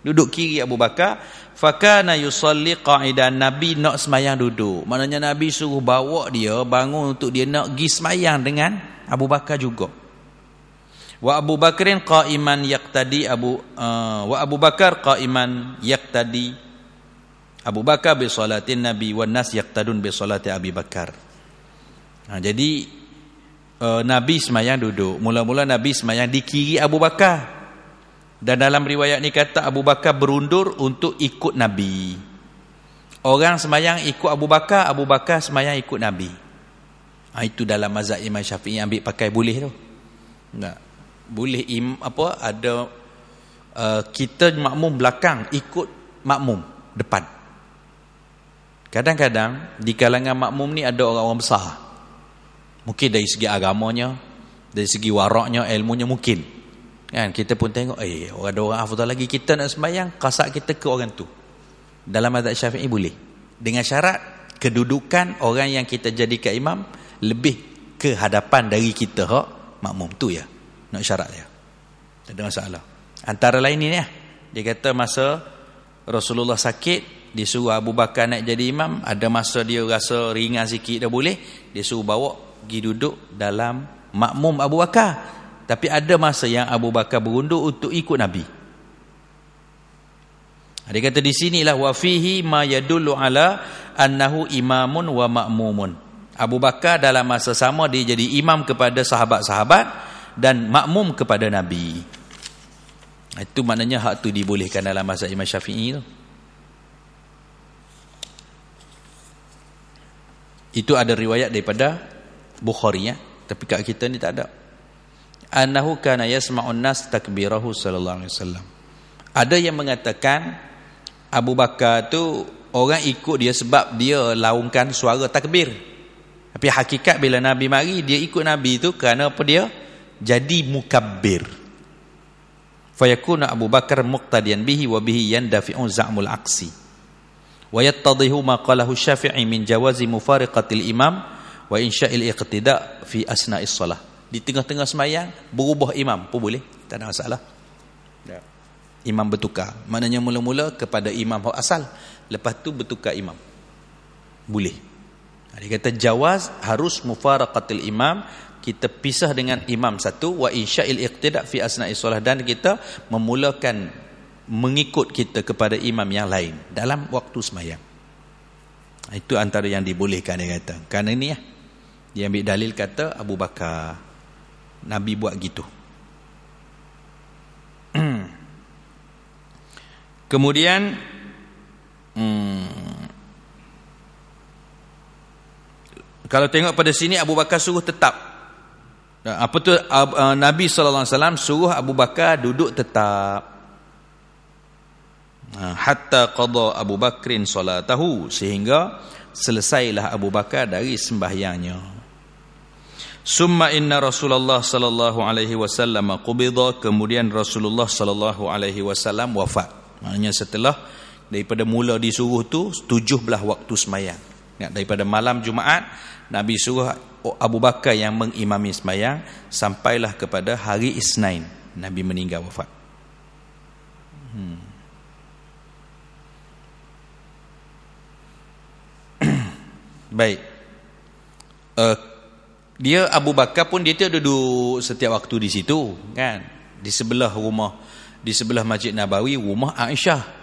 duduk kiri Abu Bakar fakana yusalli qa'idan nabi nak semayang duduk maknanya nabi suruh bawa dia bangun untuk dia nak pergi semayang dengan Abu Bakar juga wa Abu Bakrin qa'iman yaqtadi Abu uh, wa Abu Bakar qa'iman yaqtadi Abu Bakar bi salatin nabi wa nas yaqtadun bi salati Abi Bakar nah, ha, jadi uh, nabi semayang duduk mula-mula nabi semayang di kiri Abu Bakar dan dalam riwayat ni kata Abu Bakar berundur untuk ikut Nabi. Orang semayang ikut Abu Bakar, Abu Bakar semayang ikut Nabi. Ha, itu dalam mazhab Imam Syafi'i ambil pakai boleh tu. Nah, boleh im apa ada uh, kita makmum belakang ikut makmum depan. Kadang-kadang di kalangan makmum ni ada orang-orang besar. Mungkin dari segi agamanya, dari segi waraknya, ilmunya mungkin. Kan kita pun tengok eh orang ada orang afdal lagi kita nak sembahyang kasak kita ke orang tu. Dalam mazhab Syafi'i boleh. Dengan syarat kedudukan orang yang kita jadikan imam lebih ke hadapan dari kita hak makmum tu ya. Nak syarat dia. Ya. Tak ada masalah. Antara lain ni ya. Dia kata masa Rasulullah sakit dia suruh Abu Bakar nak jadi imam ada masa dia rasa ringan sikit dah boleh dia suruh bawa pergi duduk dalam makmum Abu Bakar tapi ada masa yang Abu Bakar berunduk untuk ikut Nabi. Dia kata di sinilah wa fihi ma yadullu ala annahu imamun wa ma'mumun. Abu Bakar dalam masa sama dia jadi imam kepada sahabat-sahabat dan makmum kepada Nabi. Itu maknanya hak tu dibolehkan dalam masa Imam Syafi'i tu. Itu ada riwayat daripada Bukhari ya. Tapi kat kita ni tak ada annahu kana yasma'un nas takbirahu sallallahu alaihi wasallam. Ada yang mengatakan Abu Bakar tu orang ikut dia sebab dia laungkan suara takbir. Tapi hakikat bila Nabi mari dia ikut Nabi tu kerana apa dia? Jadi mukabbir. Fayakuna Abu Bakar muqtadiyan bihi wa bihi yandafi'u za'mul aksi. Wa yattadihu ma qalahu syafi'i min jawazi mufariqatil imam wa insya'il iqtida' fi asna'is salah di tengah-tengah semayang berubah imam pun boleh tak ada masalah ya. imam bertukar maknanya mula-mula kepada imam asal lepas tu bertukar imam boleh ha, dia kata jawaz harus mufaraqatil imam kita pisah dengan imam satu wa insya'il iqtidak fi asna'i solah dan kita memulakan mengikut kita kepada imam yang lain dalam waktu semayang ha, itu antara yang dibolehkan dia kata kerana ni ya dia ambil dalil kata Abu Bakar Nabi buat gitu. *clears throat* Kemudian hmm, kalau tengok pada sini Abu Bakar suruh tetap. Apa tu eh, Nabi sallallahu alaihi wasallam suruh Abu Bakar duduk tetap. Hatta qada Abu Bakrin solatahu sehingga selesailah Abu Bakar dari sembahyangnya. Summa inna Rasulullah sallallahu alaihi wasallam qubida kemudian Rasulullah sallallahu alaihi wasallam wafat. Maknanya setelah daripada mula disuruh tu 17 waktu semayang. Ya, daripada malam Jumaat Nabi suruh Abu Bakar yang mengimami semayang sampailah kepada hari Isnin Nabi meninggal wafat. Hmm. *coughs* Baik. Uh, dia Abu Bakar pun dia tu duduk setiap waktu di situ kan di sebelah rumah di sebelah Masjid Nabawi rumah Aisyah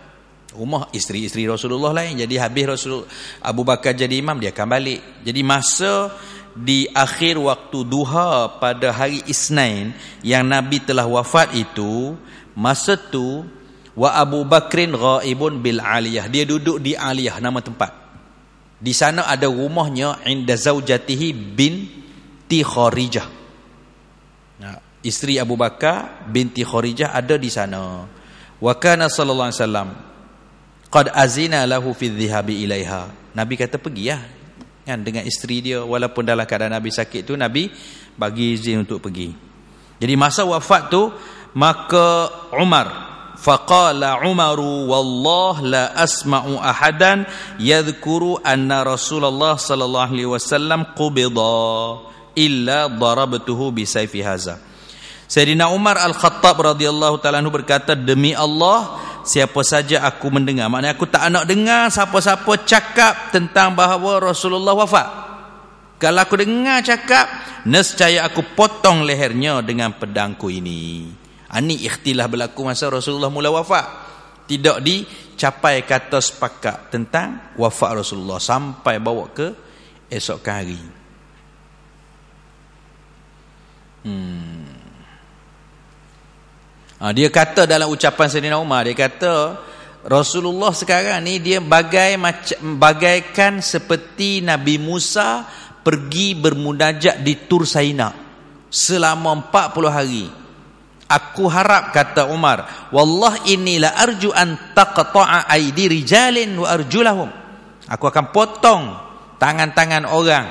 rumah isteri-isteri Rasulullah lain jadi habis Rasul Abu Bakar jadi imam dia akan balik jadi masa di akhir waktu duha pada hari Isnin yang Nabi telah wafat itu masa tu wa Abu Bakrin ghaibun bil aliyah dia duduk di aliyah nama tempat di sana ada rumahnya inda zaujatihi bin binti Khorijah nah, Isteri Abu Bakar binti Khorijah ada di sana Wa kana sallallahu alaihi wasallam qad azina lahu fi dhihabi ilaiha Nabi kata pergilah kan dengan isteri dia walaupun dalam keadaan Nabi sakit tu Nabi bagi izin untuk pergi Jadi masa wafat tu maka Umar faqala Umar wallah la asma'u ahadan yadhkuru anna Rasulullah sallallahu alaihi wasallam qubida illa darabtuhu bi sayfi haza. Sayyidina Umar Al-Khattab radhiyallahu taala anhu berkata demi Allah siapa saja aku mendengar maknanya aku tak nak dengar siapa-siapa cakap tentang bahawa Rasulullah wafat. Kalau aku dengar cakap nescaya aku potong lehernya dengan pedangku ini. Ani ah, ikhtilaf berlaku masa Rasulullah mula wafat. Tidak dicapai kata sepakat tentang wafat Rasulullah sampai bawa ke esok hari. Hmm. Ah, dia kata dalam ucapan Sayyidina Umar Dia kata Rasulullah sekarang ni Dia bagai macam, bagaikan seperti Nabi Musa Pergi bermunajat di Tur Saina Selama 40 hari Aku harap kata Umar Wallah inilah arju an taqta'a aidi rijalin wa arjulahum Aku akan potong tangan-tangan orang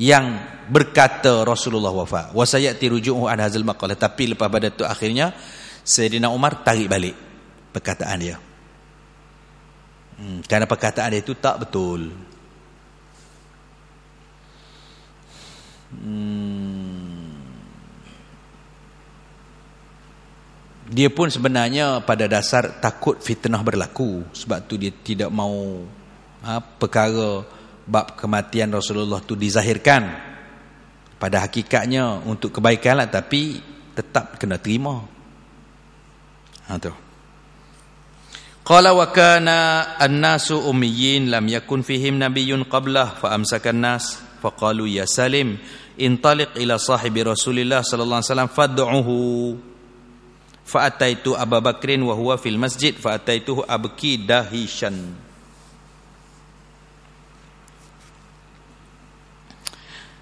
yang berkata Rasulullah wafat. Wasayati rujuhu an hazal maqalah tapi lepas pada tu akhirnya Sayyidina Umar tarik balik perkataan dia. Hmm, kerana perkataan dia itu tak betul. Hmm. Dia pun sebenarnya pada dasar takut fitnah berlaku sebab tu dia tidak mau ha, perkara bab kematian Rasulullah tu dizahirkan pada hakikatnya untuk kebaikanlah tapi tetap kena terima ha tu qala wa kana annasu ummiyin lam yakun fihim nabiyyun qablah fa amsakan nas fa qalu ya salim intaliq ila sahibi rasulillah sallallahu alaihi wasallam fad'uhu fa ataitu abubakrin wa huwa fil masjid fa ataituhu abki dahishan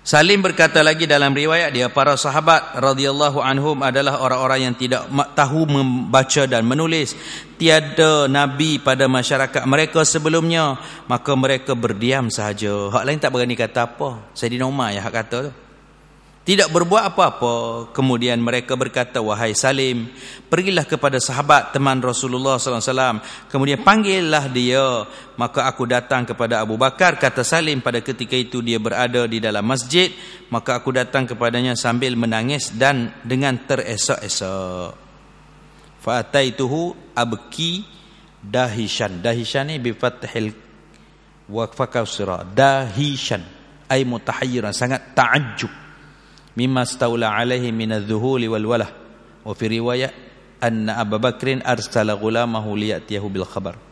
Salim berkata lagi dalam riwayat dia para sahabat radhiyallahu anhum adalah orang-orang yang tidak tahu membaca dan menulis tiada nabi pada masyarakat mereka sebelumnya maka mereka berdiam sahaja hak lain tak berani kata apa Saidina Umar yang hak kata tu tidak berbuat apa-apa Kemudian mereka berkata Wahai Salim Pergilah kepada sahabat teman Rasulullah SAW Kemudian panggillah dia Maka aku datang kepada Abu Bakar Kata Salim pada ketika itu dia berada di dalam masjid Maka aku datang kepadanya sambil menangis Dan dengan teresak-esak Fa'ataituhu abki dahishan Dahishan ni bifatihil wakfakawsira Dahishan Ay mutahayiran Sangat ta'ajub مما استولى عليه من الذهول والوله وفي رواية أن أبا بكر أرسل غلامه ليأتيه بالخبر *clears throat*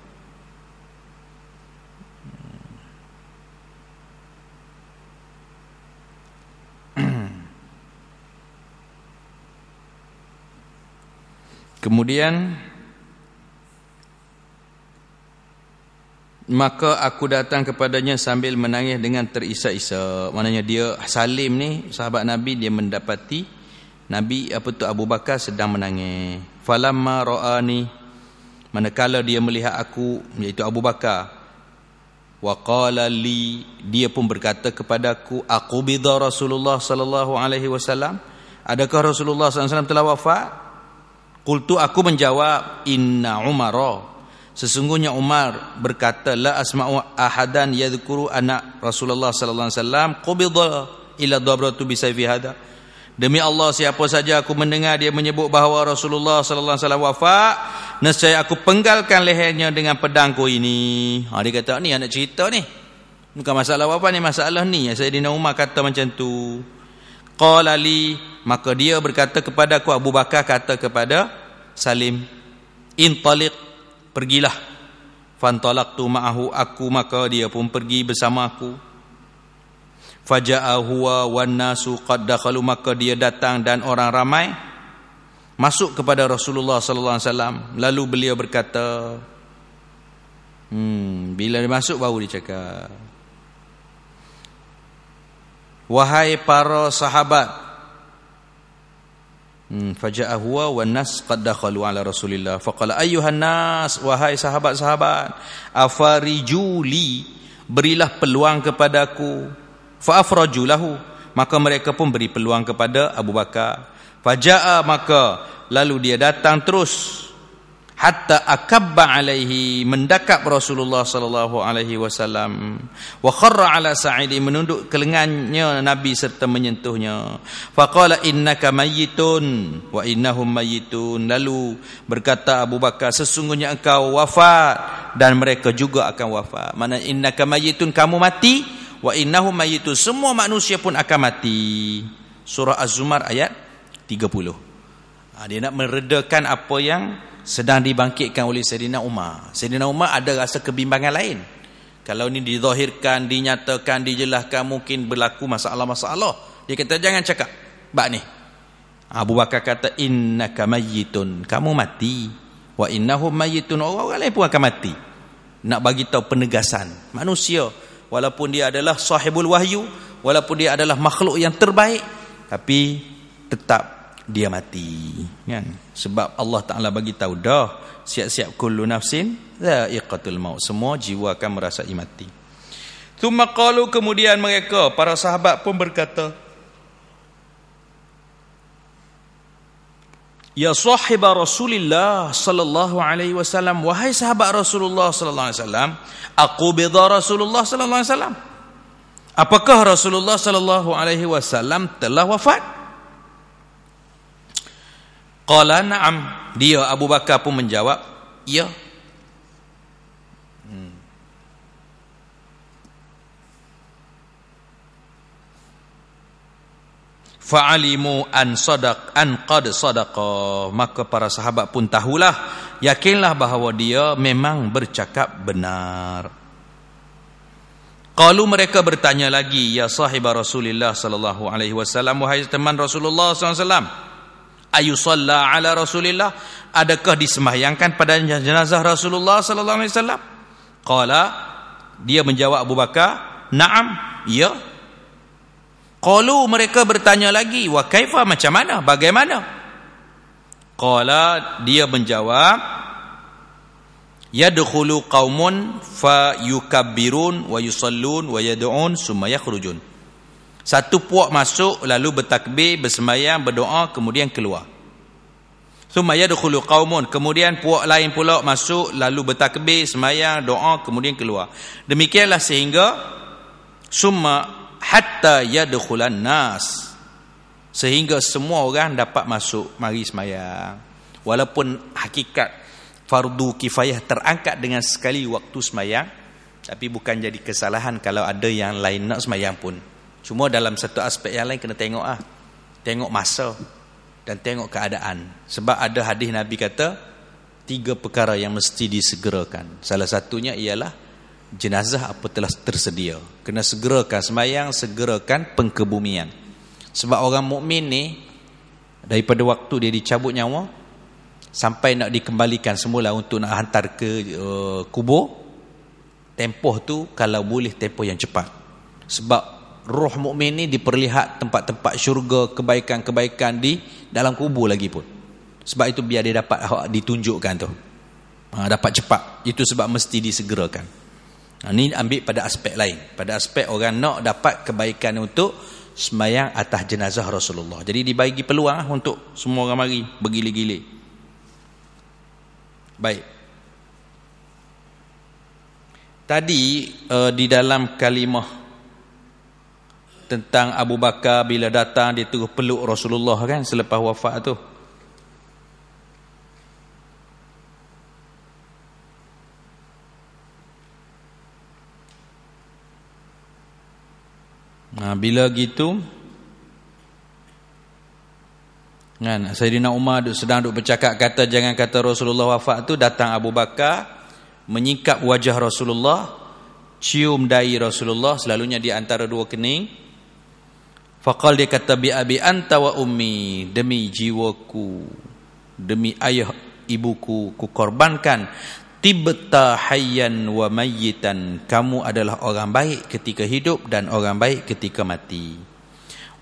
Kemudian maka aku datang kepadanya sambil menangis dengan terisak-isak maknanya dia salim ni sahabat nabi dia mendapati nabi apa tu Abu Bakar sedang menangis falamma ra'ani manakala dia melihat aku iaitu Abu Bakar waqala li dia pun berkata kepadaku aku bidha Rasulullah sallallahu alaihi wasallam adakah Rasulullah sallallahu alaihi wasallam telah wafat qultu aku menjawab inna umara Sesungguhnya Umar berkata la asma'u ahadan yadhkuru anak Rasulullah sallallahu alaihi wasallam qubidha ila dabratu bi sayfi hada. Demi Allah siapa saja aku mendengar dia menyebut bahawa Rasulullah sallallahu alaihi wasallam wafat, nescaya aku penggalkan lehernya dengan pedangku ini. Ha, dia kata ni anak cerita ni. Bukan masalah apa ni masalah ni. Sayyidina Umar kata macam tu. Qala li maka dia berkata kepada aku Abu Bakar kata kepada Salim intaliq pergilah tu ma'ahu aku maka dia pun pergi bersama aku faja'ahu wa nasu qad dakhalu maka dia datang dan orang ramai masuk kepada Rasulullah sallallahu alaihi wasallam lalu beliau berkata hmm bila dia masuk baru dia cakap wahai para sahabat Hmm, Fajah huwa wan nas qad dakhalu ala Rasulillah. Faqala ayyuhan nas wahai sahabat-sahabat, afarijuli berilah peluang kepadaku. Fa afrajulahu. Maka mereka pun beri peluang kepada Abu Bakar. Fajaa maka lalu dia datang terus hatta akabba alaihi mendakap Rasulullah sallallahu alaihi wasallam wa kharra ala sa'idi menunduk ke lengannya nabi serta menyentuhnya faqala innaka mayyitun wa innahum mayyitun lalu berkata Abu Bakar sesungguhnya engkau wafat dan mereka juga akan wafat mana innaka mayyitun kamu mati wa innahum mayyitun semua manusia pun akan mati surah az-zumar ayat 30 Ha, dia nak meredakan apa yang sedang dibangkitkan oleh Sayyidina Umar. Sayyidina Umar ada rasa kebimbangan lain. Kalau ini dizahirkan, dinyatakan, dijelaskan mungkin berlaku masalah-masalah. Dia kata jangan cakap. Bak ni. Abu Bakar kata innaka mayyitun. Kamu mati. Wa innahum mayyitun. Orang-orang lain pun akan mati. Nak bagi tahu penegasan. Manusia walaupun dia adalah sahibul wahyu, walaupun dia adalah makhluk yang terbaik, tapi tetap dia mati kan sebab Allah Taala bagi tahu dah siap-siap kullu nafsin dha'iqatul maut semua jiwa akan merasa mati thumma qalu kemudian mereka para sahabat pun berkata ya sahiba rasulillah sallallahu alaihi wasallam wahai sahabat rasulullah sallallahu alaihi wasallam aku bidha rasulullah sallallahu alaihi wasallam apakah rasulullah sallallahu alaihi wasallam telah wafat Qala na'am. Dia Abu Bakar pun menjawab, "Ya." Hmm. Fa'alimu an sadaq an qad sadaqa. Maka para sahabat pun tahulah, yakinlah bahawa dia memang bercakap benar. Kalau mereka bertanya lagi, ya sahibah Rasulullah sallallahu alaihi wasallam, wahai teman Rasulullah sallallahu alaihi wasallam, ayusalla ala rasulillah adakah disembahyangkan pada jenazah Rasulullah sallallahu alaihi wasallam qala dia menjawab Abu Bakar na'am ya qalu mereka bertanya lagi wa kaifa macam mana bagaimana qala dia menjawab yadkhulu qaumun fa yukabbirun wa yusallun wa yad'un summa yakhrujun satu puak masuk lalu bertakbir, bersembahyang, berdoa kemudian keluar. Suma yadkhulu qaumun kemudian puak lain pula masuk lalu bertakbir, sembahyang, doa kemudian keluar. Demikianlah sehingga summa hatta yadkhulan nas sehingga semua orang dapat masuk mari sembahyang. Walaupun hakikat fardu kifayah terangkat dengan sekali waktu sembahyang tapi bukan jadi kesalahan kalau ada yang lain nak sembahyang pun. Cuma dalam satu aspek yang lain kena tengok ah. Tengok masa dan tengok keadaan. Sebab ada hadis Nabi kata tiga perkara yang mesti disegerakan. Salah satunya ialah jenazah apa telah tersedia. Kena segerakan semayang, segerakan pengkebumian. Sebab orang mukmin ni daripada waktu dia dicabut nyawa sampai nak dikembalikan semula untuk nak hantar ke uh, kubur tempoh tu kalau boleh tempoh yang cepat. Sebab roh mukmin ni diperlihat tempat-tempat syurga kebaikan-kebaikan di dalam kubur lagi pun sebab itu biar dia dapat ditunjukkan tu ha, dapat cepat itu sebab mesti disegerakan ha, ni ambil pada aspek lain pada aspek orang nak dapat kebaikan untuk semayang atas jenazah Rasulullah jadi dibagi peluang lah untuk semua orang mari bergilir-gilir baik tadi uh, di dalam kalimah tentang Abu Bakar bila datang dia terus peluk Rasulullah kan selepas wafat tu. Nah, bila gitu kan Sayyidina Umar duk sedang duk bercakap kata jangan kata Rasulullah wafat tu datang Abu Bakar menyikap wajah Rasulullah cium dai Rasulullah selalunya di antara dua kening Faqal dia kata bi abi anta wa ummi demi jiwaku demi ayah ibuku ku korbankan tibta hayyan wa mayyitan kamu adalah orang baik ketika hidup dan orang baik ketika mati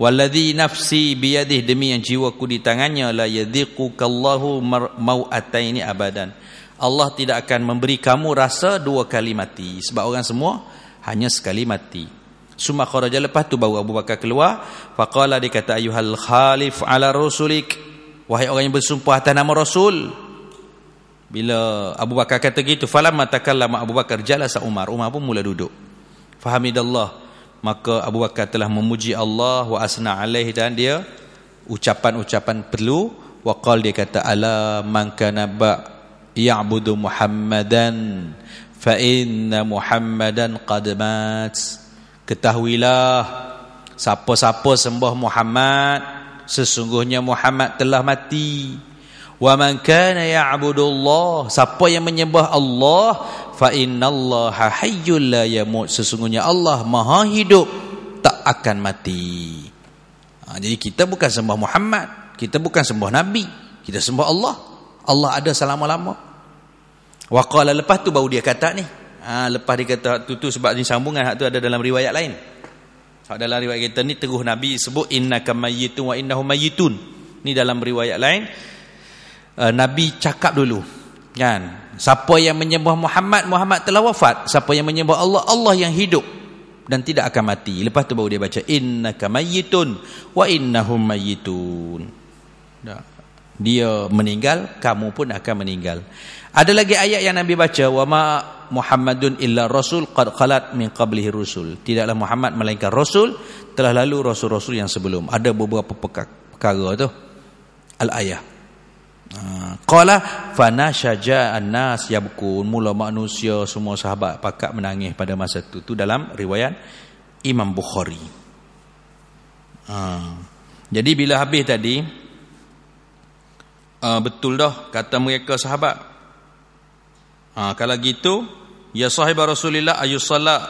Waladhi nafsi biyadih demi yang jiwaku di tangannya la yadhiqu kallahu mau'ataini abadan Allah tidak akan memberi kamu rasa dua kali mati sebab orang semua hanya sekali mati Suma kharaja lepas tu baru Abu Bakar keluar. Faqala dia kata ayuhal khalif ala rasulik. Wahai orang yang bersumpah atas nama Rasul. Bila Abu Bakar kata gitu, falam lama Abu Bakar jalasa Umar. Umar pun mula duduk. Fahamidallah. Maka Abu Bakar telah memuji Allah wa asna alaih dan dia ucapan-ucapan perlu waqal dia kata ala man kana ba ya'budu muhammadan fa inna muhammadan qad mat ketahuilah siapa-siapa sembah Muhammad sesungguhnya Muhammad telah mati wa man kana ya'budullah siapa yang menyembah Allah fa innallaha hayyul la yamut sesungguhnya Allah maha hidup tak akan mati ha, jadi kita bukan sembah Muhammad kita bukan sembah nabi kita sembah Allah Allah ada selama-lama wa lepas tu baru dia kata ni ha, lepas dikata tu tu sebab ni sambungan hak tu ada dalam riwayat lain hak dalam riwayat kita ni teruh nabi sebut innaka mayitun wa innahum mayitun ni dalam riwayat lain uh, nabi cakap dulu kan siapa yang menyembah Muhammad Muhammad telah wafat siapa yang menyembah Allah Allah yang hidup dan tidak akan mati lepas tu baru dia baca innaka mayitun wa innahum mayitun dia meninggal kamu pun akan meninggal ada lagi ayat yang Nabi baca, "Wa ma Muhammadun illa rasul qad khalat min qablihi rusul." Tidaklah Muhammad melainkan rasul telah lalu rasul-rasul yang sebelum. Ada beberapa perkara tu. Al-ayah. Ha, qala fa nasyaja an-nas yabkun. Mula manusia semua sahabat pakat menangis pada masa itu. Tu dalam riwayat Imam Bukhari. Ha. jadi bila habis tadi Uh, betul dah kata mereka sahabat Ha, kalau gitu, ya sahibah Rasulillah ayus salat.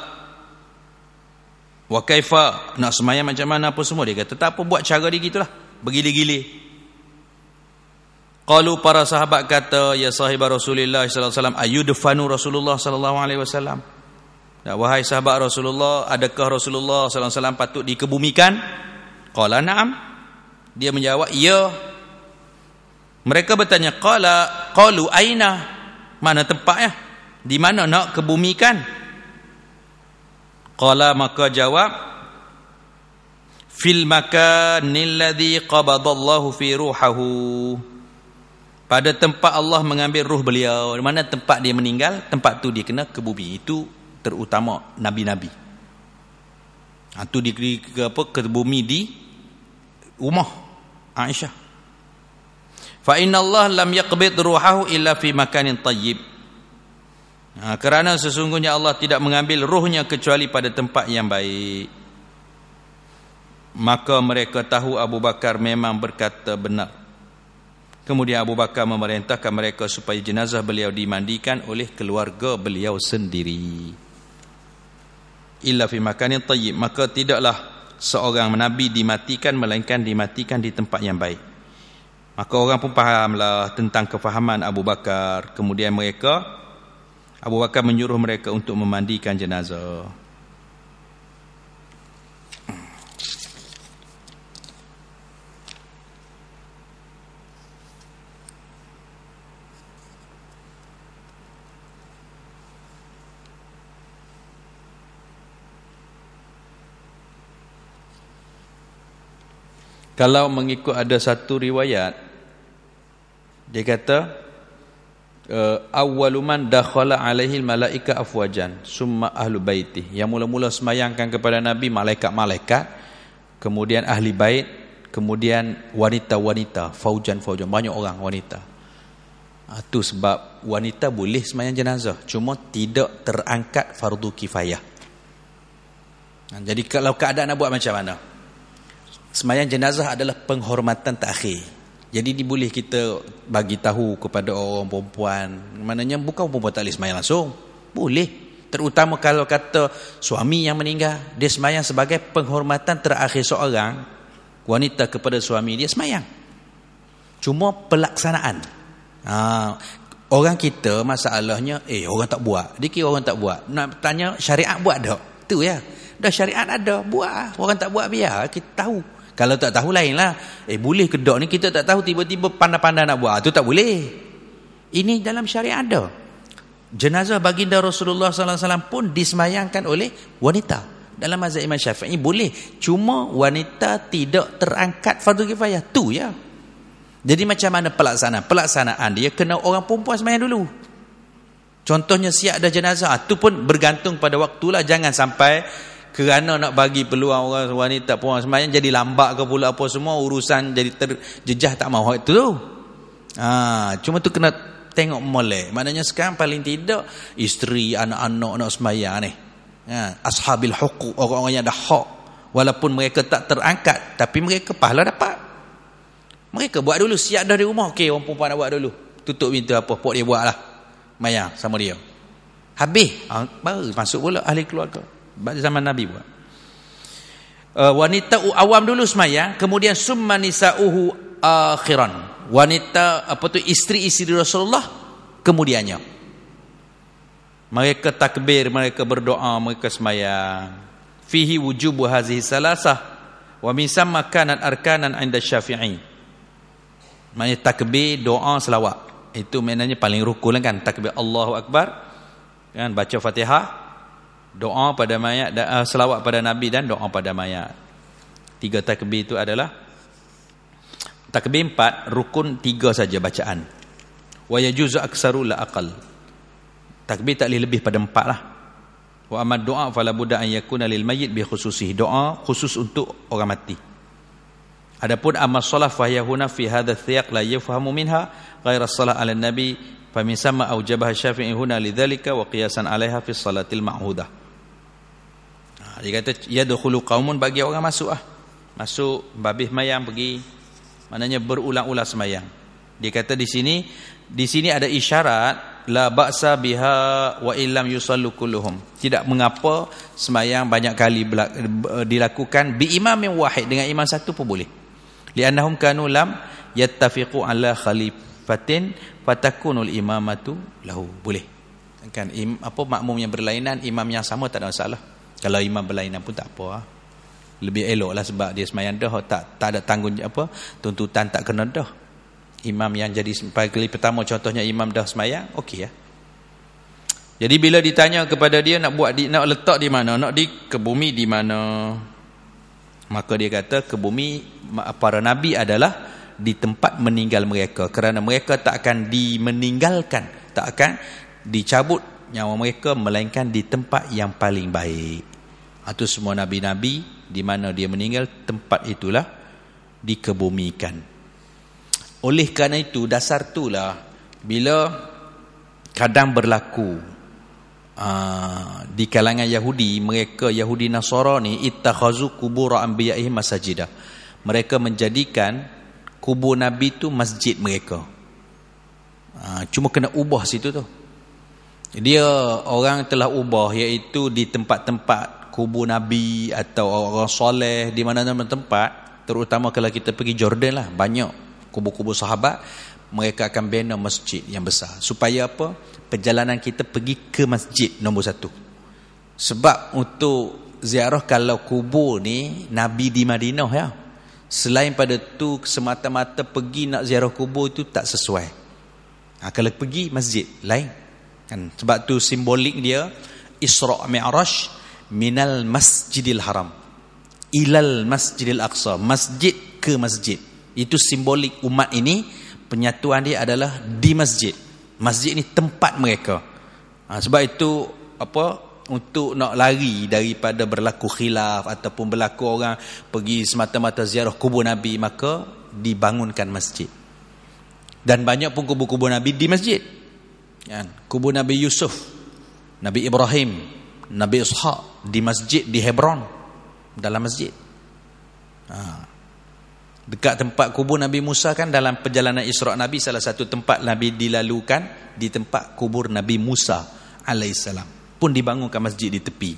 Wa kaifa nak semayang macam mana apa semua dia kata tak apa buat cara dia gitulah. Begili-gili. Qalu para sahabat kata ya sahibah Rasulillah sallallahu alaihi wasallam ayudfanu Rasulullah sallallahu alaihi wasallam. Dan wahai sahabat Rasulullah, adakah Rasulullah sallallahu alaihi wasallam patut dikebumikan? Qala na'am. Dia menjawab, "Ya." Mereka bertanya, "Qala qalu aina?" mana tempatnya di mana nak kebumikan Kala maka jawab fil maka ladzi qabadallahu fi ruhahu pada tempat Allah mengambil ruh beliau di mana tempat dia meninggal tempat tu dia kena kebumi. itu terutama nabi-nabi ha, tu di, di ke apa ke di rumah Aisyah fa inna Allah lam yaqbid ruhahu illa fi makanin tayyib ha, kerana sesungguhnya Allah tidak mengambil ruhnya kecuali pada tempat yang baik maka mereka tahu Abu Bakar memang berkata benar kemudian Abu Bakar memerintahkan mereka supaya jenazah beliau dimandikan oleh keluarga beliau sendiri illa fi makanin tayyib maka tidaklah seorang nabi dimatikan melainkan dimatikan di tempat yang baik Maka orang pun fahamlah tentang kefahaman Abu Bakar. Kemudian mereka, Abu Bakar menyuruh mereka untuk memandikan jenazah. Kalau mengikut ada satu riwayat dia kata eh, awwaluman dakhala alaihi malaika afwajan summa ahlu baiti yang mula-mula semayangkan kepada nabi malaikat-malaikat kemudian ahli bait kemudian wanita-wanita faujan-faujan banyak orang wanita itu ah, sebab wanita boleh semayang jenazah cuma tidak terangkat fardu kifayah jadi kalau keadaan nak buat macam mana Semayang jenazah adalah penghormatan terakhir. Jadi diboleh kita bagi tahu kepada orang perempuan. Maknanya bukan perempuan tak boleh semayang langsung. Boleh. Terutama kalau kata suami yang meninggal. Dia semayang sebagai penghormatan terakhir seorang wanita kepada suami. Dia semayang. Cuma pelaksanaan. Ha, orang kita masalahnya, eh orang tak buat. Dia kira orang tak buat. Nak tanya syariat buat tak? Itu ya. Dah syariat ada, buat. Orang tak buat biar kita tahu. Kalau tak tahu lainlah, Eh boleh kedok ni kita tak tahu tiba-tiba pandai-pandai nak buat. Itu ah, tak boleh. Ini dalam syariat ada. Jenazah baginda Rasulullah SAW pun disemayangkan oleh wanita. Dalam mazhab Imam Syafi'i boleh. Cuma wanita tidak terangkat fardu kifayah. tu ya. Jadi macam mana pelaksanaan? Pelaksanaan dia kena orang perempuan semayang dulu. Contohnya siap dah jenazah. Itu ah, pun bergantung pada waktulah. Jangan sampai kerana nak bagi peluang orang wanita pun orang jadi lambat ke pula apa semua urusan jadi terjejah tak mahu itu tu ha, cuma tu kena tengok molek maknanya sekarang paling tidak isteri anak-anak nak sembahyang ni ha, ashabil hukuk orang-orang yang ada hak walaupun mereka tak terangkat tapi mereka pahala dapat mereka buat dulu siap dah di rumah Okey, orang perempuan nak buat dulu tutup pintu apa pok dia buat lah mayang sama dia habis ha, baru masuk pula ahli keluarga ke zaman Nabi buat. Uh, wanita awam dulu semaya kemudian summa nisa'uhu akhiran. Wanita apa tu isteri-isteri Rasulullah kemudiannya. Mereka takbir, mereka berdoa, mereka semaya Fihi wujubu hazihi salasah wa min samma kanat arkanan 'inda Syafi'i. Maknanya takbir, doa, selawat. Itu maknanya paling rukun lah kan takbir Allahu akbar kan baca Fatihah doa pada mayat dan uh, ah, selawat pada nabi dan doa pada mayat. Tiga takbir itu adalah takbir empat rukun tiga saja bacaan. Wa yajuzu aktsaru la aqal. Takbir tak boleh lebih pada empat lah. Wa amad doa fala budda an yakuna lil mayyit bi khususi doa khusus untuk orang mati. Adapun amal solat fahyahuna fi hadha thiyak la yafhamu minha ghaira salat ala nabi Famin sama aujabah syafi'i huna lidhalika wa qiyasan alaiha fi salatil ma'hudah. Ha, dia kata, ia ya dukulu qawmun bagi orang masuk lah. Masuk, babih mayang pergi. Maknanya berulang-ulang semayang. Dia kata di sini, di sini ada isyarat, la baksa biha wa illam yusallu kulluhum. Tidak mengapa semayang banyak kali dilakukan. Bi imam yang wahid, dengan imam satu pun boleh. Li'annahum kanu lam yattafiqu ala khalifatin fatakunul imamatu lahu boleh kan im, apa makmum yang berlainan imam yang sama tak ada masalah kalau imam berlainan pun tak apa lah. lebih lah sebab dia semayan dah tak tak ada tanggung apa tuntutan tak kena dah imam yang jadi kali pertama contohnya imam dah semayan, okey lah. jadi bila ditanya kepada dia nak buat di, nak letak di mana nak di ke bumi di mana maka dia kata ke bumi para nabi adalah di tempat meninggal mereka kerana mereka tak akan dimeninggalkan tak akan dicabut nyawa mereka melainkan di tempat yang paling baik atau ha, semua nabi-nabi di mana dia meninggal tempat itulah dikebumikan oleh kerana itu dasar itulah bila kadang berlaku Uh, di kalangan Yahudi mereka Yahudi Nasara ni ittakhazu qubur anbiya'ihim masajida mereka menjadikan kubur Nabi tu masjid mereka. Ha, cuma kena ubah situ tu. Dia orang telah ubah iaitu di tempat-tempat kubur Nabi atau orang soleh di mana-mana tempat. Terutama kalau kita pergi Jordan lah banyak kubur-kubur sahabat. Mereka akan bina masjid yang besar. Supaya apa? Perjalanan kita pergi ke masjid nombor satu. Sebab untuk ziarah kalau kubur ni Nabi di Madinah ya. Selain pada tu semata-mata pergi nak ziarah kubur itu tak sesuai. Ha, kalau pergi masjid lain. Kan? Sebab tu simbolik dia Isra' Mi'raj minal Masjidil Haram ilal Masjidil Aqsa, masjid ke masjid. Itu simbolik umat ini penyatuan dia adalah di masjid. Masjid ini tempat mereka. Ha, sebab itu apa untuk nak lari daripada berlaku khilaf ataupun berlaku orang pergi semata-mata ziarah kubur Nabi maka dibangunkan masjid dan banyak pun kubur-kubur Nabi di masjid kan? kubur Nabi Yusuf Nabi Ibrahim Nabi Ishaq di masjid di Hebron dalam masjid ha. dekat tempat kubur Nabi Musa kan dalam perjalanan Isra' Nabi salah satu tempat Nabi dilalukan di tempat kubur Nabi Musa alaihissalam pun dibangunkan masjid di tepi.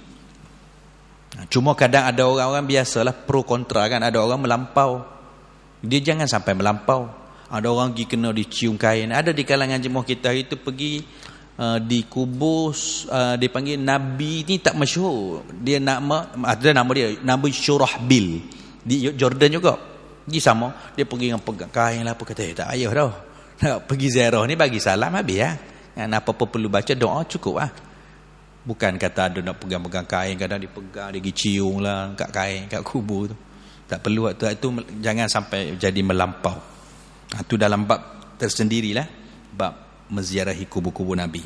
Ha, cuma kadang ada orang-orang biasalah pro kontra kan ada orang melampau. Dia jangan sampai melampau. Ada orang pergi kena dicium kain. Ada di kalangan jemaah kita itu pergi uh, ha, dikubur uh, ha, dipanggil nabi ni tak masyhur. Dia nama ada nama dia Nabi bil di Jordan juga. Pergi sama dia pergi dengan pegang kain lah apa kata eh, tak ayuh dah. Nak pergi ziarah ni bagi salam habis ya. Yang apa-apa perlu baca doa cukup ah. Bukan kata ada nak pegang-pegang kain Kadang dipegang, pegang, dia pergi lah Kat kain, kat kubur tu Tak perlu waktu itu, jangan sampai jadi melampau Itu ha, dalam bab tersendiri lah, Bab menziarahi kubur-kubur Nabi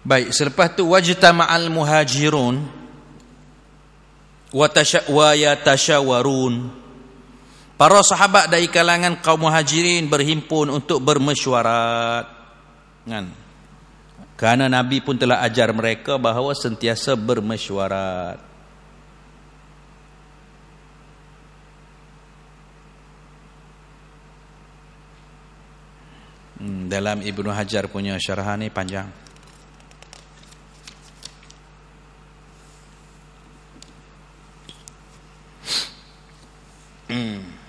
Baik, selepas tu Wajtama'al muhajirun Watasyawayatasyawarun Para sahabat dari kalangan kaum muhajirin berhimpun untuk bermesyuarat. Kan? Kerana Nabi pun telah ajar mereka bahawa sentiasa bermesyuarat. Hmm, dalam Ibnu Hajar punya syarah ni panjang. Hmm.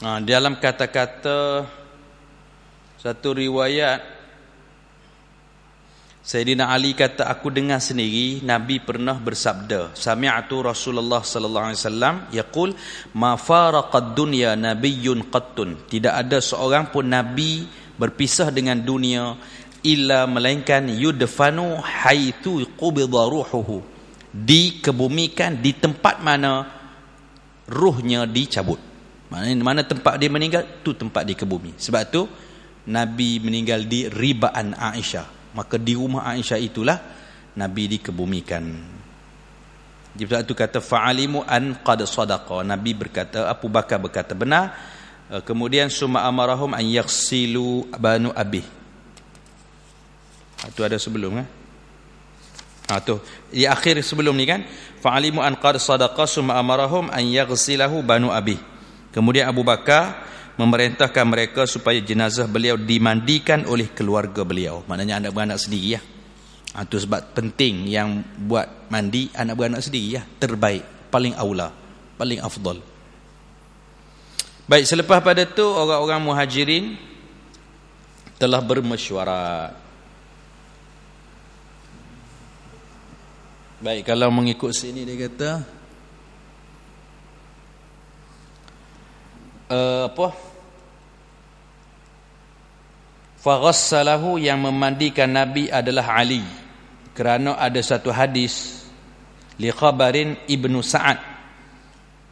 Ha, dalam kata-kata satu riwayat Sayyidina Ali kata aku dengar sendiri Nabi pernah bersabda Sami'atu Rasulullah sallallahu alaihi wasallam yaqul ma faraqad dunya nabiyyun qattun tidak ada seorang pun nabi berpisah dengan dunia illa melainkan yudfanu haitsu qubida ruhuhu dikebumikan di tempat mana ruhnya dicabut Maknanya mana tempat dia meninggal tu tempat dia ke bumi. Sebab tu Nabi meninggal di Ribaan Aisyah. Maka di rumah Aisyah itulah Nabi dikebumikan. Jadi satu kata fa'alimu an qad sadaqa. Nabi berkata Abu Bakar berkata benar. Eh, kemudian summa amarahum an yaghsilu banu abih. Itu ada sebelum kan? Ha tu. Di akhir sebelum ni kan? Fa'alimu an qad sadaqa summa amarahum an yaghsilahu banu abih. Kemudian Abu Bakar memerintahkan mereka supaya jenazah beliau dimandikan oleh keluarga beliau. Maknanya anak beranak sendiri ya. Ha, itu sebab penting yang buat mandi anak beranak sendiri ya. Terbaik. Paling aula. Paling afdol. Baik, selepas pada itu orang-orang muhajirin telah bermesyuarat. Baik, kalau mengikut sini dia kata, uh, apa faghassalahu yang memandikan nabi adalah ali kerana ada satu hadis li khabarin ibnu sa'ad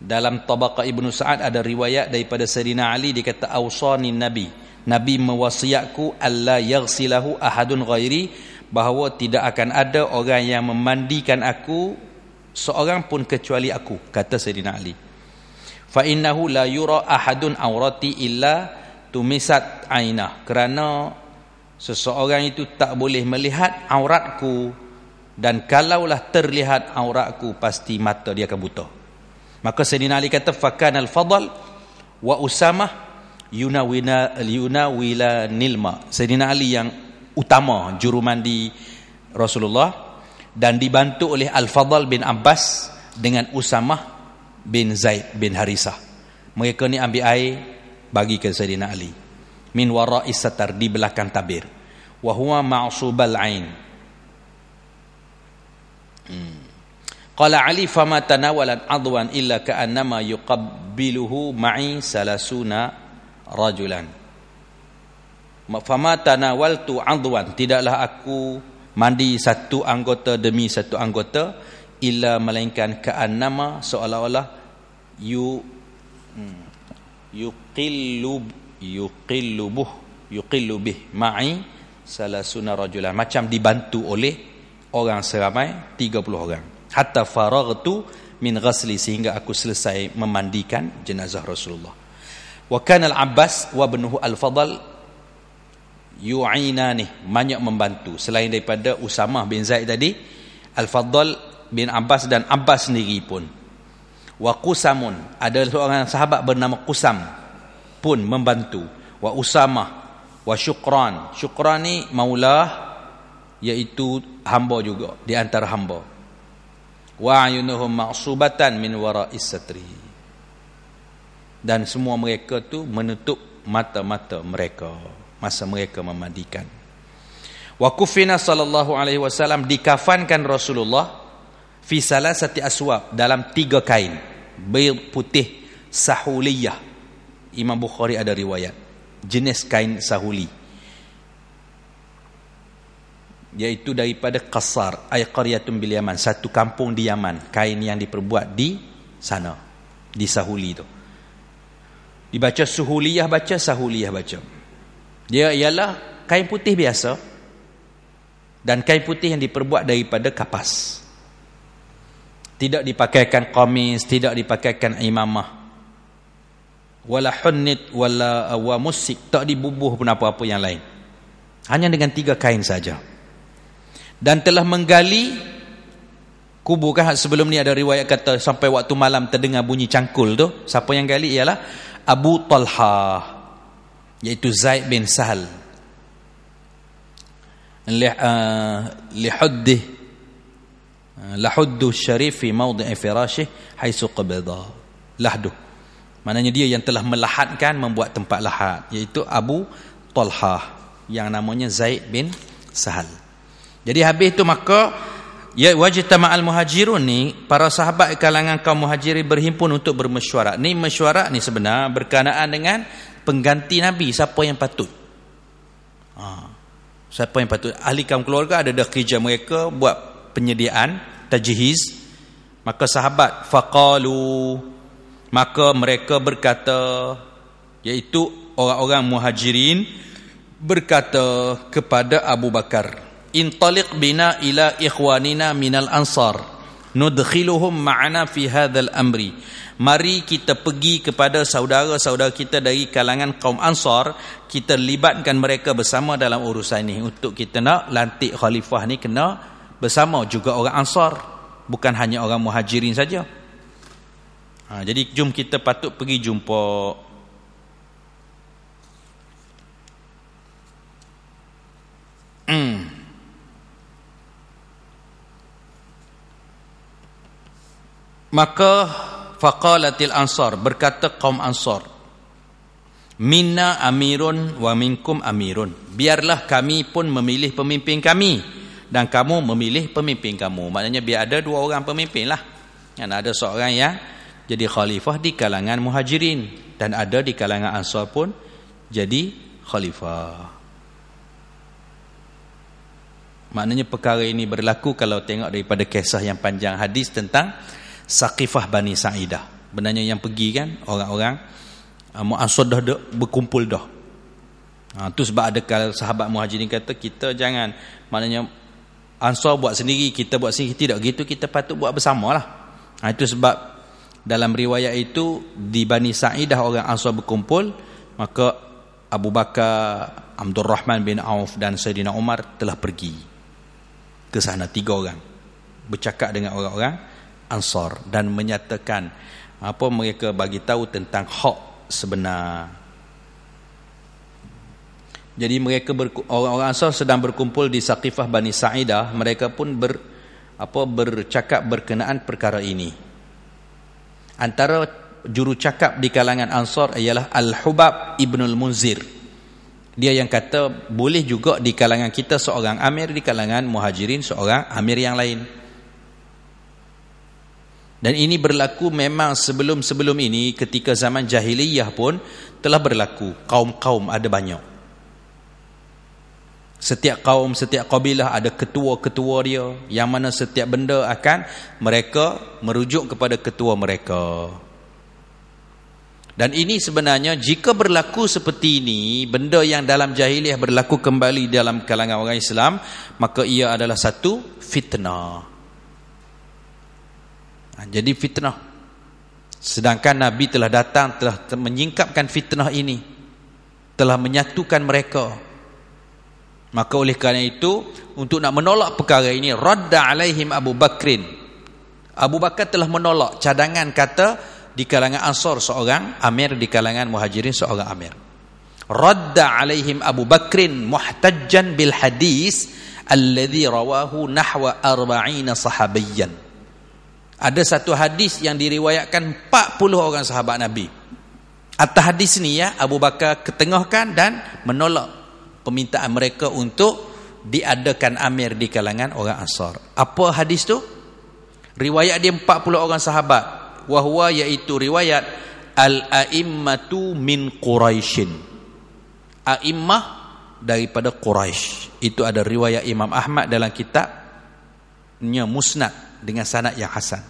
dalam tabaqah ibnu sa'ad ada riwayat daripada sayyidina ali dia kata ausani nabi nabi mewasiatku alla yaghsilahu ahadun ghairi bahawa tidak akan ada orang yang memandikan aku seorang pun kecuali aku kata sayyidina ali fa innahu la yura ahadun aurati illa tumisat ainah kerana seseorang itu tak boleh melihat auratku dan kalaulah terlihat auratku pasti mata dia akan buta maka sayyidina ali kata fakan al fadl wa usamah yunawina yunawila nilma sayyidina ali yang utama juru mandi Rasulullah dan dibantu oleh Al-Fadl bin Abbas dengan Usamah bin Zaid bin Harisah. Mereka ni ambil air bagi ke Sayyidina Ali. Min wara'i satar di belakang tabir. Wa huwa ma'subal ain. Hmm. Qala Ali fama tanawalan adwan illa ka'annama yuqabbiluhu ma'i salasuna rajulan. Fama tanawaltu adwan. Tidaklah aku mandi satu anggota demi satu anggota illa melainkan ka'annama seolah-olah yu yuqillub hmm, yuqillubuh yuqillubih ma'i salasuna rajulah macam dibantu oleh orang seramai 30 orang hatta faragtu min ghasli sehingga aku selesai memandikan jenazah Rasulullah wa kana al-abbas wa ibnuhu al-fadl yu'inani banyak membantu selain daripada Usamah bin Zaid tadi al-fadl bin Abbas dan Abbas sendiri pun. Wa Qusamun, ada seorang sahabat bernama Qusam pun membantu. Wa Usamah, wa Syukran. Syukran ni maulah iaitu hamba juga di antara hamba. Wa ayunuhum ma'subatan min wara'is satri. Dan semua mereka tu menutup mata-mata mereka masa mereka memandikan. Wa kufina sallallahu alaihi wasallam dikafankan Rasulullah Fisalah sati aswab dalam tiga kain. Bir putih sahuliyah. Imam Bukhari ada riwayat. Jenis kain sahuli. Iaitu daripada Qasar. Ayqariyatun bil Yaman. Satu kampung di Yaman. Kain yang diperbuat di sana. Di sahuli tu. Dibaca suhuliyah baca, sahuliyah baca. Dia ialah kain putih biasa. Dan kain putih yang diperbuat daripada Kapas tidak dipakaikan qamis tidak dipakaikan imamah wala hunnit wala uh, wa musik tak dibubuh pun apa-apa yang lain hanya dengan tiga kain saja dan telah menggali kubur kan sebelum ni ada riwayat kata sampai waktu malam terdengar bunyi cangkul tu siapa yang gali ialah Abu Talha iaitu Zaid bin Sahal li uh, Ah, lahuddu syarif fi mawdi'i firashih haitsu qabida lahdu maknanya dia yang telah melahatkan membuat tempat lahat iaitu Abu Talha yang namanya Zaid bin Sahal jadi habis itu maka ya wajtama al muhajirun ni para sahabat kalangan kaum muhajirin berhimpun untuk bermesyuarat ni mesyuarat ni sebenar berkenaan dengan pengganti nabi siapa yang patut ah, siapa yang patut ahli kaum keluarga ada dah kerja mereka buat penyediaan tajhiz maka sahabat faqalu maka mereka berkata iaitu orang-orang muhajirin berkata kepada Abu Bakar in taliq bina ila ikhwanina minal ansar nudkhiluhum ma'ana fi hadzal amri mari kita pergi kepada saudara-saudara kita dari kalangan kaum ansar kita libatkan mereka bersama dalam urusan ini untuk kita nak lantik khalifah ni kena bersama juga orang ansar bukan hanya orang muhajirin saja ha, jadi jom kita patut pergi jumpa hmm. maka faqalatil ansar berkata kaum ansar minna amirun wa minkum amirun biarlah kami pun memilih pemimpin kami dan kamu memilih pemimpin kamu. Maknanya biar ada dua orang pemimpin lah. Dan ada seorang yang jadi khalifah di kalangan muhajirin. Dan ada di kalangan ansar pun jadi khalifah. Maknanya perkara ini berlaku kalau tengok daripada kisah yang panjang hadis tentang Saqifah Bani Sa'idah. Benarnya yang pergi kan orang-orang ah, Mu'asud dah berkumpul dah. Ha, tu sebab ada sahabat muhajirin kata kita jangan maknanya Ansar buat sendiri, kita buat sendiri, tidak gitu kita patut buat bersama lah. Ha, itu sebab dalam riwayat itu di Bani Sa'idah orang Ansar berkumpul, maka Abu Bakar, Abdul Rahman bin Auf dan Saidina Umar telah pergi ke sana tiga orang bercakap dengan orang-orang Ansar dan menyatakan apa mereka bagi tahu tentang hak sebenar jadi mereka orang-orang Ansar sedang berkumpul di Saqifah Bani Sa'idah, mereka pun ber apa bercakap berkenaan perkara ini. Antara juru cakap di kalangan Ansar ialah Al-Hubab Ibnul Munzir. Dia yang kata boleh juga di kalangan kita seorang amir di kalangan Muhajirin seorang amir yang lain. Dan ini berlaku memang sebelum-sebelum ini ketika zaman jahiliyah pun telah berlaku. Kaum-kaum ada banyak. Setiap kaum, setiap kabilah ada ketua-ketua dia yang mana setiap benda akan mereka merujuk kepada ketua mereka. Dan ini sebenarnya jika berlaku seperti ini, benda yang dalam jahiliah berlaku kembali dalam kalangan orang Islam, maka ia adalah satu fitnah. Ha, jadi fitnah. Sedangkan Nabi telah datang, telah menyingkapkan fitnah ini. Telah menyatukan mereka. Mereka. Maka oleh kerana itu untuk nak menolak perkara ini radda alaihim Abu Bakrin. Abu Bakar telah menolak cadangan kata di kalangan Ansar seorang Amir di kalangan Muhajirin seorang Amir. Radda alaihim Abu Bakrin muhtajjan bil hadis alladhi rawahu nahwa arba'ina sahabiyan. Ada satu hadis yang diriwayatkan 40 orang sahabat Nabi. Atas hadis ni ya Abu Bakar ketengahkan dan menolak permintaan mereka untuk diadakan amir di kalangan orang Ansar. Apa hadis tu? Riwayat dia 40 orang sahabat. Wahwa iaitu riwayat al-aimmatu min Quraisyin. Aimmah daripada Quraisy. Itu ada riwayat Imam Ahmad dalam kitabnya Musnad dengan sanad yang hasan.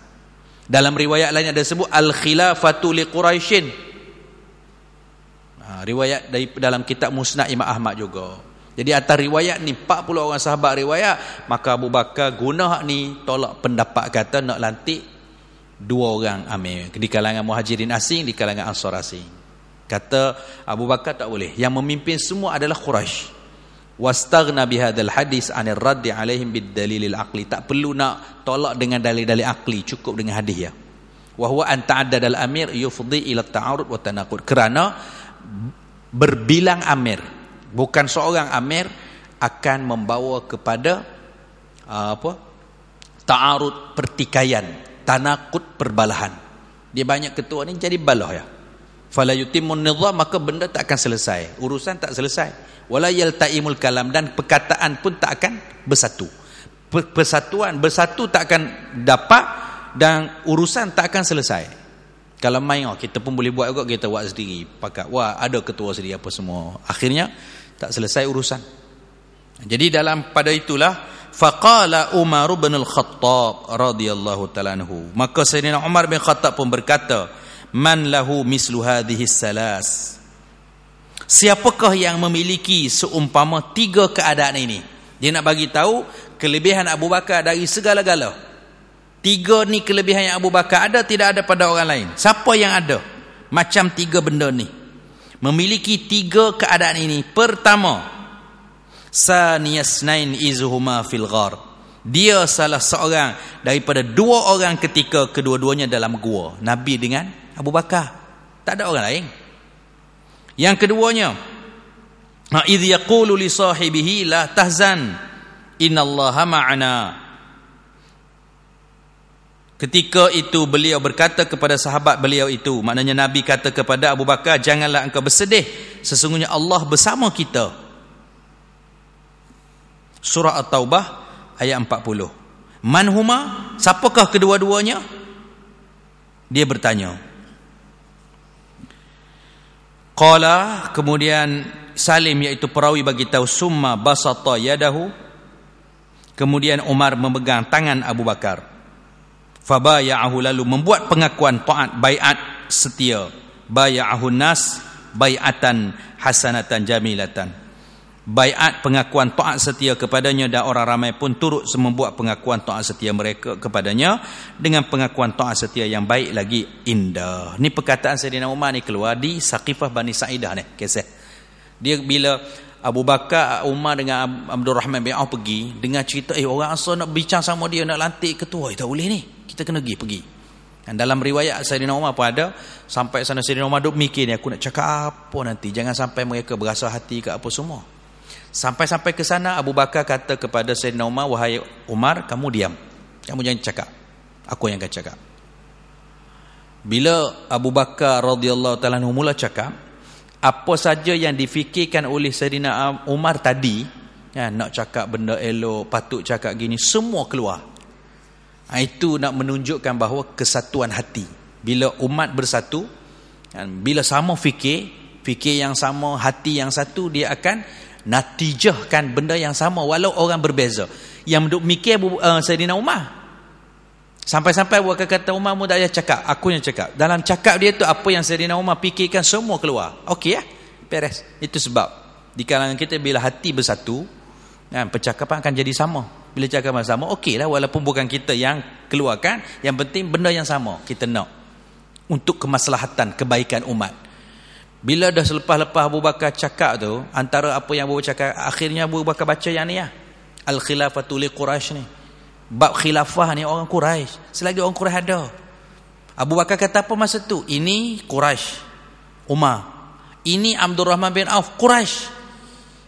Dalam riwayat lain ada sebut al-khilafatu li Quraisyin ha, riwayat dari dalam kitab Musnad Imam Ahmad juga. Jadi atas riwayat ni 40 orang sahabat riwayat, maka Abu Bakar guna hak ni tolak pendapat kata nak lantik dua orang Amir di kalangan Muhajirin asing, di kalangan Ansar asing. Kata Abu Bakar tak boleh. Yang memimpin semua adalah Quraisy. Wastagna bi hadzal hadis anir raddi alaihim bid dalilil aqli. Tak perlu nak tolak dengan dalil-dalil akli, cukup dengan hadis ya. Wa huwa an ta'addad amir yufdi ila ta'arud wa tanaqud. Kerana berbilang amir bukan seorang amir akan membawa kepada uh, apa taarud pertikaian tanakut perbalahan dia banyak ketua ni jadi balah ya fala yutimun nizam maka benda tak akan selesai urusan tak selesai wala yaltaimul kalam dan perkataan pun tak akan bersatu persatuan bersatu tak akan dapat dan urusan tak akan selesai kalau main oh, kita pun boleh buat juga kita buat sendiri. Pakat wah ada ketua sendiri apa semua. Akhirnya tak selesai urusan. Jadi dalam pada itulah faqala Umar bin Al-Khattab radhiyallahu taala anhu. Maka Sayyidina Umar bin Khattab pun berkata, "Man lahu mislu hadhihi salas?" Siapakah yang memiliki seumpama tiga keadaan ini? Dia nak bagi tahu kelebihan Abu Bakar dari segala-galanya. Tiga ni kelebihan yang Abu Bakar ada tidak ada pada orang lain. Siapa yang ada? Macam tiga benda ni. Memiliki tiga keadaan ini. Pertama, saniyasnain izhuma fil ghar. Dia salah seorang daripada dua orang ketika kedua-duanya dalam gua. Nabi dengan Abu Bakar. Tak ada orang lain. Yang keduanya, ma'idh ha, yaqulu li sahibihi la tahzan. Innallaha ma'ana. Ma Ketika itu beliau berkata kepada sahabat beliau itu, maknanya Nabi kata kepada Abu Bakar, janganlah engkau bersedih, sesungguhnya Allah bersama kita. Surah At-Taubah ayat 40. Man huma? Siapakah kedua-duanya? Dia bertanya. Qala, kemudian Salim iaitu perawi bagi tahu summa basata yadahu. Kemudian Umar memegang tangan Abu Bakar. Fabayahu lalu membuat pengakuan taat bayat setia. Bayahu nas bayatan hasanatan jamilatan. Bayat pengakuan taat setia kepadanya dan orang ramai pun turut membuat pengakuan taat setia mereka kepadanya dengan pengakuan taat setia yang baik lagi indah. Ni perkataan Sayyidina Umar ni keluar di Saqifah Bani Sa'idah ni. Kisah. Dia bila Abu Bakar Umar dengan Abdul Rahman bin Auf pergi dengan cerita eh orang asal nak bincang sama dia nak lantik ketua eh, tak boleh ni kita kena pergi pergi dan dalam riwayat Sayyidina Umar pun ada sampai sana Sayyidina Umar duk mikir ni aku nak cakap apa nanti jangan sampai mereka berasa hati ke apa semua sampai-sampai ke sana Abu Bakar kata kepada Sayyidina Umar wahai Umar kamu diam kamu jangan cakap aku yang akan cakap bila Abu Bakar radhiyallahu taala mula cakap apa saja yang difikirkan oleh Sayyidina Umar tadi ya, nak cakap benda elok patut cakap gini semua keluar Ha, itu nak menunjukkan bahawa kesatuan hati. Bila umat bersatu, kan, bila sama fikir, fikir yang sama, hati yang satu, dia akan natijahkan benda yang sama walau orang berbeza. Yang duduk mikir uh, eh, Sayyidina Umar. Sampai-sampai buat kata Umar muda dia cakap, aku yang cakap. Dalam cakap dia tu apa yang Sayyidina Umar fikirkan semua keluar. Okey ya, eh? peres. Itu sebab di kalangan kita bila hati bersatu, kan, percakapan akan jadi sama bila cakap cakapan sama okey lah walaupun bukan kita yang keluarkan yang penting benda yang sama kita nak untuk kemaslahatan kebaikan umat bila dah selepas-lepas Abu Bakar cakap tu antara apa yang Abu Bakar cakap akhirnya Abu Bakar baca yang ni lah Al-Khilafatu li Quraish ni bab khilafah ni orang Quraish selagi orang Quraish ada Abu Bakar kata apa masa tu ini Quraish Umar ini Abdul Rahman bin Auf Quraish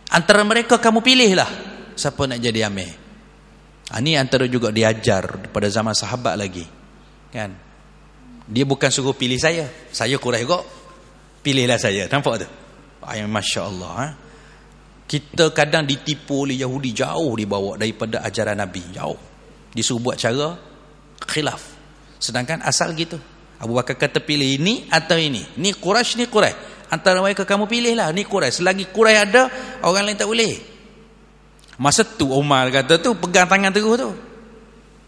antara mereka kamu pilih lah siapa nak jadi Amir ini ah, antara juga diajar pada zaman sahabat lagi. Kan? Dia bukan suruh pilih saya. Saya kurai kok. Pilihlah saya. Nampak tu? Ayah, Masya Allah. Ha? Kita kadang ditipu oleh Yahudi. Jauh dibawa daripada ajaran Nabi. Jauh. Disuruh buat cara khilaf. Sedangkan asal gitu. Abu Bakar kata pilih ini atau ini. Ni Quraish, ni Quraish. Antara mereka kamu pilihlah. ni Quraish. Selagi Quraish ada, orang lain tak boleh. Masa tu Umar kata tu pegang tangan teguh tu.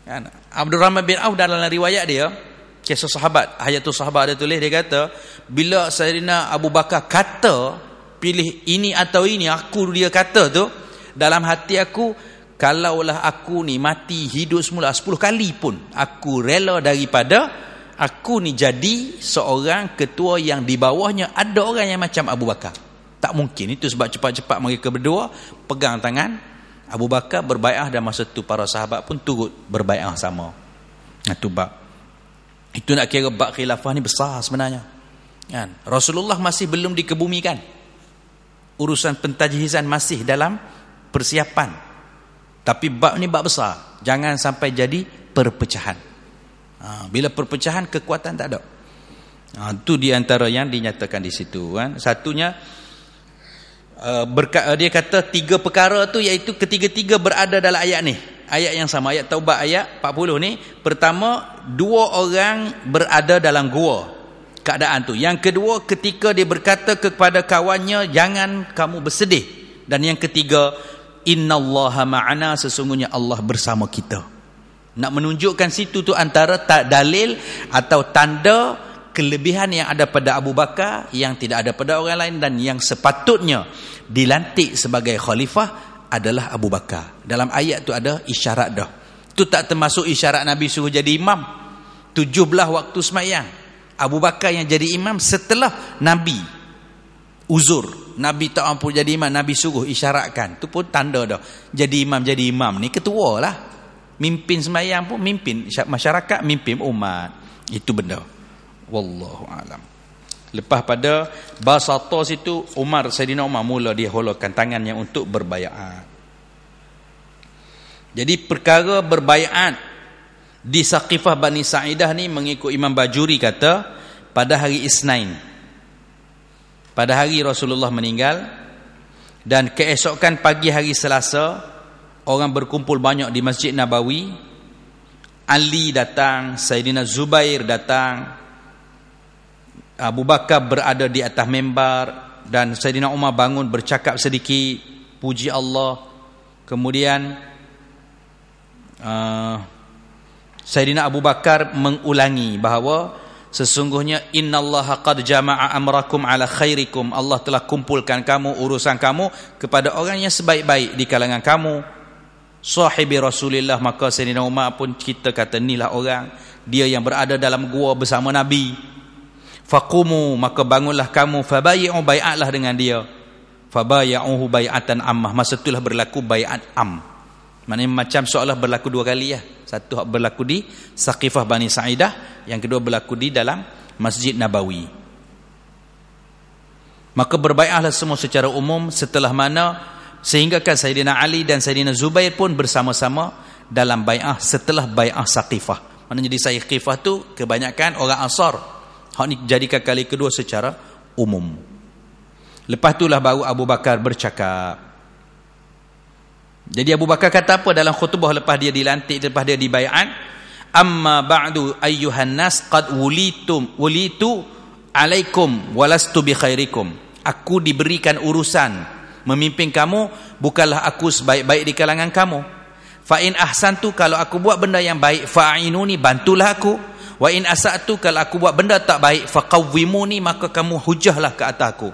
Kan? Abdul Rahman bin Auf dalam riwayat dia, kisah sahabat, tu sahabat dia tulis dia kata, bila Sayyidina Abu Bakar kata pilih ini atau ini, aku dia kata tu dalam hati aku kalaulah aku ni mati hidup semula 10 kali pun aku rela daripada aku ni jadi seorang ketua yang di bawahnya ada orang yang macam Abu Bakar tak mungkin itu sebab cepat-cepat mereka berdua pegang tangan Abu Bakar berbaikah dan masa itu para sahabat pun turut berbaikah sama. Itu bak Itu nak kira bak khilafah ni besar sebenarnya. Kan? Rasulullah masih belum dikebumikan. Urusan pentajhizan masih dalam persiapan. Tapi bak ni bak besar. Jangan sampai jadi perpecahan. Ha, bila perpecahan kekuatan tak ada. Ha, itu di antara yang dinyatakan di situ. Kan? Satunya... Eh, berka, eh, dia kata tiga perkara tu iaitu ketiga-tiga berada dalam ayat ni ayat yang sama ayat taubat ayat 40 ni pertama dua orang berada dalam gua keadaan tu yang kedua ketika dia berkata kepada kawannya jangan kamu bersedih dan yang ketiga innallaha ma'ana sesungguhnya Allah bersama kita nak menunjukkan situ tu antara tak dalil atau tanda kelebihan yang ada pada Abu Bakar yang tidak ada pada orang lain dan yang sepatutnya dilantik sebagai khalifah adalah Abu Bakar. Dalam ayat tu ada isyarat dah. Tu tak termasuk isyarat Nabi suruh jadi imam tujuh belah waktu sembahyang. Abu Bakar yang jadi imam setelah Nabi uzur. Nabi tak mampu jadi imam, Nabi suruh isyaratkan. Tu pun tanda dah. Jadi imam jadi imam ni ketua lah. Mimpin sembahyang pun mimpin masyarakat, mimpin umat. Itu benda wallahu alam lepas pada basata situ Umar Saidina Umar mula dia holakan tangannya untuk berbaiat jadi perkara berbaiat di Saqifah Bani Sa'idah ni mengikut Imam Bajuri kata pada hari Isnin pada hari Rasulullah meninggal dan keesokan pagi hari Selasa orang berkumpul banyak di Masjid Nabawi Ali datang, Saidina Zubair datang, Abu Bakar berada di atas membar dan Saidina Umar bangun bercakap sedikit puji Allah. Kemudian uh, Saidina Abu Bakar mengulangi bahawa sesungguhnya Inna innallaha qad jama'a amrakum ala khairikum Allah telah kumpulkan kamu urusan kamu kepada orang yang sebaik-baik di kalangan kamu sahibi rasulillah maka Saidina Umar pun kita kata inilah orang dia yang berada dalam gua bersama nabi Fakumu, maka bangunlah kamu fabayyi'u bai'atlah dengan dia fabayyi'uhu bayatan ammah masa itulah berlaku bayat am maknanya macam seolah berlaku dua kali ya satu berlaku di Saqifah Bani Sa'idah yang kedua berlaku di dalam Masjid Nabawi maka berbai'ahlah semua secara umum setelah mana sehingga sehinggakan Sayyidina Ali dan Sayyidina Zubair pun bersama-sama dalam bai'ah setelah bai'ah Saqifah maknanya di Saqifah tu kebanyakan orang Ansar Hak ni jadikan kali kedua secara umum. Lepas itulah baru Abu Bakar bercakap. Jadi Abu Bakar kata apa dalam khutbah lepas dia dilantik, lepas dia dibayaan? Amma ba'du ayyuhan nas qad wulitum wulitu alaikum walastu bi khairikum. Aku diberikan urusan memimpin kamu bukanlah aku sebaik-baik di kalangan kamu. Fa in ahsantu kalau aku buat benda yang baik fa'inuni bantulah aku wa in asatu kalau aku buat benda tak baik faqawwimuni maka kamu hujahlah ke atas aku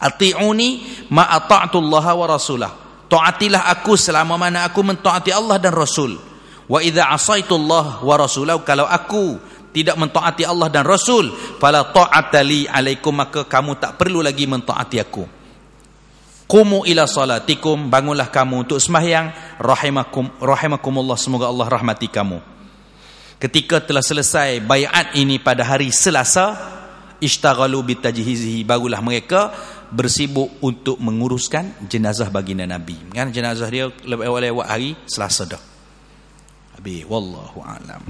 atiuni ma ata'tu Allah wa rasulah taatilah aku selama mana aku mentaati Allah dan rasul wa idza asaitu Allah wa rasulahu kalau aku tidak mentaati Allah dan rasul fala ta'atali alaikum maka kamu tak perlu lagi mentaati aku Qumu ila salatikum bangunlah kamu untuk sembahyang rahimakum rahimakumullah semoga Allah rahmati kamu ketika telah selesai bayat ini pada hari Selasa ishtaghalu bitajhizihi barulah mereka bersibuk untuk menguruskan jenazah baginda Nabi kan jenazah dia lewat-lewat hari Selasa dah habis wallahu alam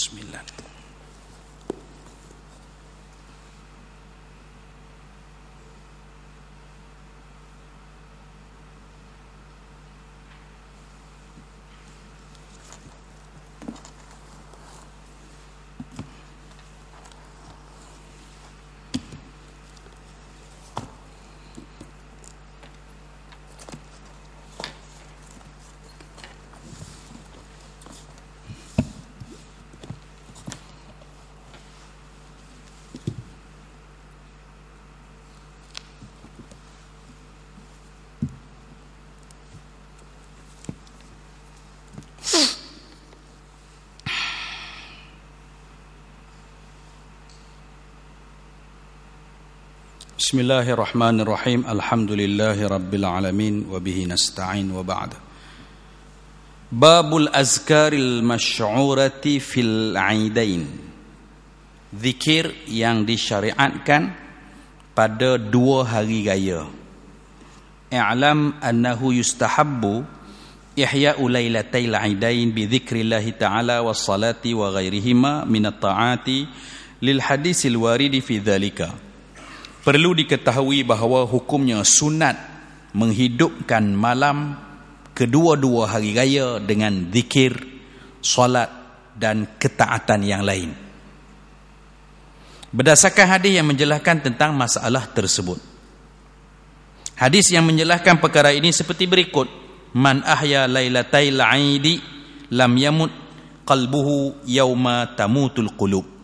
بسم الله Bismillahirrahmanirrahim. Alhamdulillahirabbilalamin wa bihi nasta'in wa ba'd. Babul azkaril mash'urati fil 'aidain. Zikir yang disyariatkan pada dua hari raya. I'lam annahu yustahabbu ihya'u lailatayl 'aidain bi dhikrillahi ta'ala wa salati wa ghairihima min at ta'ati lil hadisil waridi fi dhalika. Perlu diketahui bahawa hukumnya sunat menghidupkan malam kedua-dua hari raya dengan zikir, solat dan ketaatan yang lain. Berdasarkan hadis yang menjelaskan tentang masalah tersebut. Hadis yang menjelaskan perkara ini seperti berikut. Man ahya lailatail aidi lam yamut qalbuhu yauma tamutul qulub.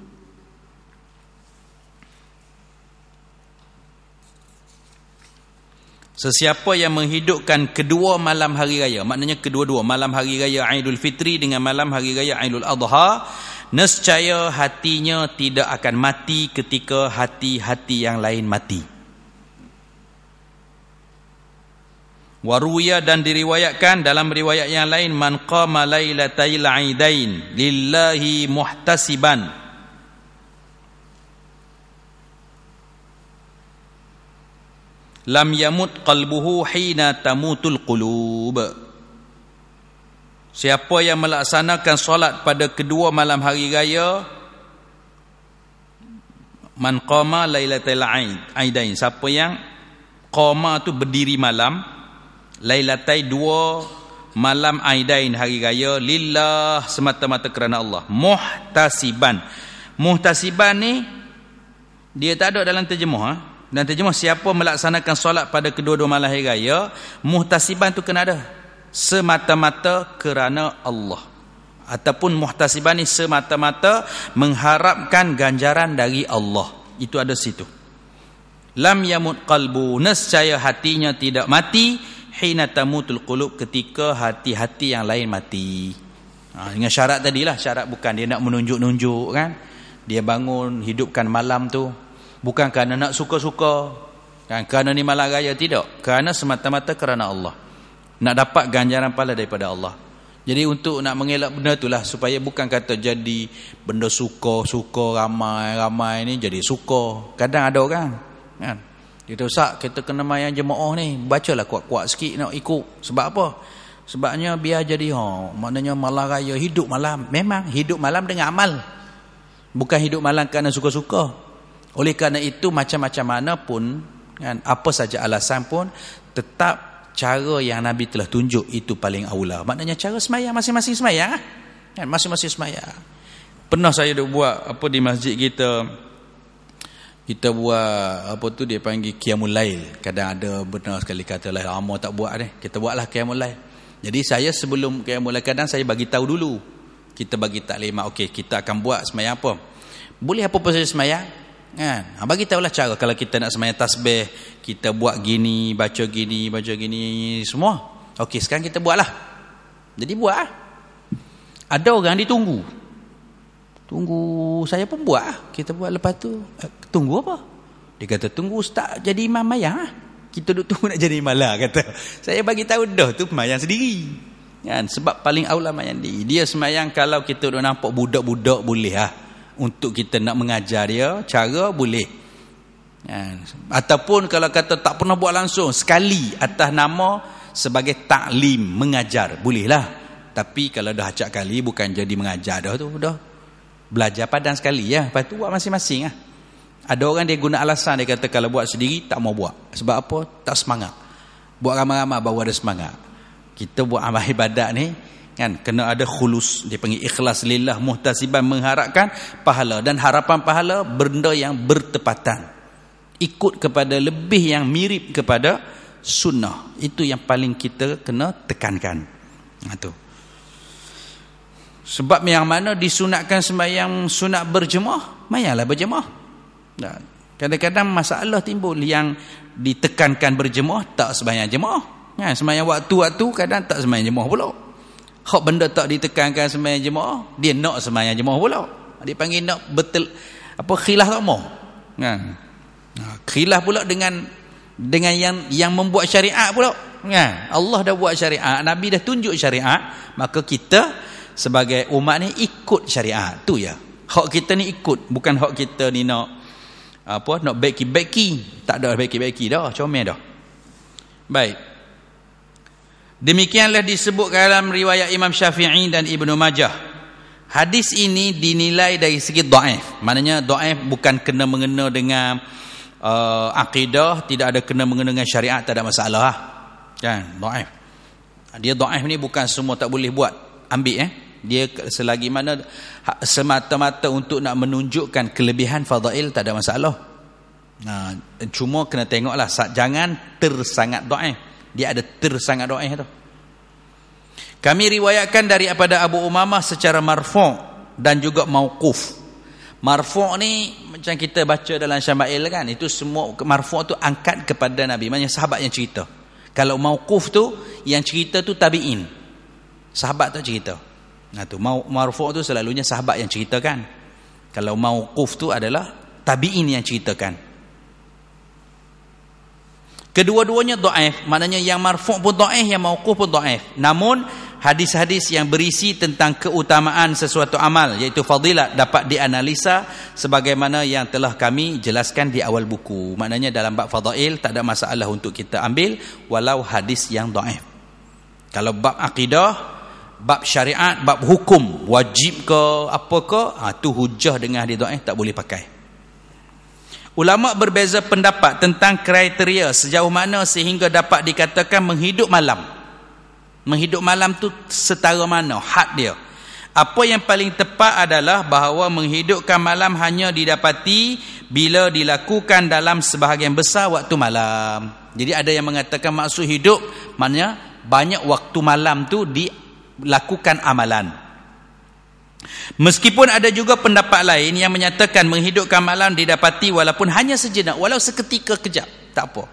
Sesiapa yang menghidupkan kedua malam hari raya, maknanya kedua-dua malam hari raya Aidul Fitri dengan malam hari raya Aidul Adha, nescaya hatinya tidak akan mati ketika hati-hati yang lain mati. Waruya dan diriwayatkan dalam riwayat yang lain man qama lailatail aidain lillahi muhtasiban lam yamut qalbuhu hina tamutul qulub siapa yang melaksanakan solat pada kedua malam hari raya man qama lailatul aidain siapa yang qama tu berdiri malam lailatai dua malam aidain hari raya lillah semata-mata kerana Allah muhtasiban muhtasiban ni dia tak ada dalam terjemah ha? dan terjemah siapa melaksanakan solat pada kedua-dua malam hari raya muhtasiban tu kena ada semata-mata kerana Allah ataupun muhtasiban ni semata-mata mengharapkan ganjaran dari Allah itu ada situ lam yamut qalbu nescaya hatinya tidak mati hina tamutul qulub ketika hati-hati yang lain mati ha, dengan syarat tadilah syarat bukan dia nak menunjuk-nunjuk kan dia bangun hidupkan malam tu bukan kerana nak suka-suka kan kerana ni malam raya tidak kerana semata-mata kerana Allah nak dapat ganjaran pahala daripada Allah jadi untuk nak mengelak benda itulah supaya bukan kata jadi benda suka suka ramai ramai ni jadi suka kadang ada orang kan kita usah kita kena main jemaah ni bacalah kuat-kuat sikit nak ikut sebab apa sebabnya biar jadi ha oh, maknanya malam raya hidup malam memang hidup malam dengan amal bukan hidup malam kerana suka-suka oleh kerana itu macam-macam mana pun kan, Apa saja alasan pun Tetap cara yang Nabi telah tunjuk itu paling awla Maknanya cara semayang, masing-masing semayang ah. kan, Masing-masing semayang Pernah saya dah buat apa di masjid kita kita buat apa tu dia panggil qiyamul lail kadang ada benar sekali kata lah lama tak buat ni kita buatlah qiyamul lail jadi saya sebelum qiyamul lail kadang saya bagi tahu dulu kita bagi taklimat ah, okey kita akan buat sembahyang apa boleh apa pun saya sembahyang kan ha, bagi tahulah cara kalau kita nak sembahyang tasbih kita buat gini baca gini baca gini semua okey sekarang kita buatlah jadi buat lah. ada orang ditunggu tunggu saya pun buat lah. kita buat lepas tu eh, tunggu apa dia kata tunggu ustaz jadi imam mayang lah. kita duk tunggu *laughs* nak jadi imam lah kata saya bagi tahu dah tu pemayang sendiri kan sebab paling aula mayang diri dia sembahyang kalau kita duk nampak budak-budak boleh lah ha? untuk kita nak mengajar dia cara boleh ha. ataupun kalau kata tak pernah buat langsung sekali atas nama sebagai taklim mengajar bolehlah tapi kalau dah acak kali bukan jadi mengajar dah tu dah belajar padan sekali ya lepas tu buat masing-masing lah ada orang dia guna alasan dia kata kalau buat sendiri tak mau buat sebab apa tak semangat buat ramai-ramai bawa ada semangat kita buat amal ibadat ni kan kena ada khulus panggil ikhlas lillah muhtasiban mengharapkan pahala dan harapan pahala benda yang bertepatan ikut kepada lebih yang mirip kepada sunnah itu yang paling kita kena tekankan ha, tu sebab yang mana disunatkan sembahyang sunat berjemaah mayalah berjemaah kadang-kadang masalah timbul yang ditekankan berjemaah tak sembahyang jemaah kan sembahyang waktu-waktu kadang tak sembahyang jemaah pula Hak benda tak ditekankan semayang jemaah, dia nak semayang jemaah pula. Dia panggil nak betul apa khilaf tak mau. Kan? Khilaf pula dengan dengan yang yang membuat syariat pula. Kan? Allah dah buat syariat, Nabi dah tunjuk syariat, maka kita sebagai umat ni ikut syariat. Tu ya. Hak kita ni ikut, bukan hak kita ni nak apa nak beki-beki. Tak ada beki-beki dah, comel dah. Baik. Demikianlah disebut dalam riwayat Imam Syafi'i dan Ibnu Majah. Hadis ini dinilai dari segi daif. Maknanya daif bukan kena mengena dengan uh, akidah, tidak ada kena mengena dengan syariat, tak ada masalah. Lah. Kan? Daif. Dia daif ni bukan semua tak boleh buat. Ambil eh. Dia selagi mana ha, semata-mata untuk nak menunjukkan kelebihan fadail tak ada masalah. Nah, cuma kena tengoklah jangan tersangat daif dia ada ter sangat doa itu. Kami riwayatkan daripada Abu Umamah secara marfu' dan juga mauquf. Marfu' ni macam kita baca dalam Syamail kan, itu semua marfu' tu angkat kepada Nabi, maknanya sahabat yang cerita. Kalau mauquf tu yang cerita tu tabi'in. Sahabat tak cerita. Nah tu mau marfu' tu selalunya sahabat yang ceritakan. Kalau mauquf tu adalah tabi'in yang ceritakan. Kedua-duanya do'if. Maknanya yang marfu' pun do'if, yang mauquf pun do'if. Namun, hadis-hadis yang berisi tentang keutamaan sesuatu amal, iaitu fadilat, dapat dianalisa sebagaimana yang telah kami jelaskan di awal buku. Maknanya dalam bab fadail, tak ada masalah untuk kita ambil, walau hadis yang do'if. Kalau bab akidah, bab syariat, bab hukum, wajib ke apa ke, ha, hujah dengan hadis do'if, tak boleh pakai. Ulama berbeza pendapat tentang kriteria sejauh mana sehingga dapat dikatakan menghidup malam. Menghidup malam tu setara mana had dia. Apa yang paling tepat adalah bahawa menghidupkan malam hanya didapati bila dilakukan dalam sebahagian besar waktu malam. Jadi ada yang mengatakan maksud hidup maknanya banyak waktu malam tu dilakukan amalan. Meskipun ada juga pendapat lain yang menyatakan menghidupkan malam didapati walaupun hanya sejenak, walau seketika kejap, tak apa.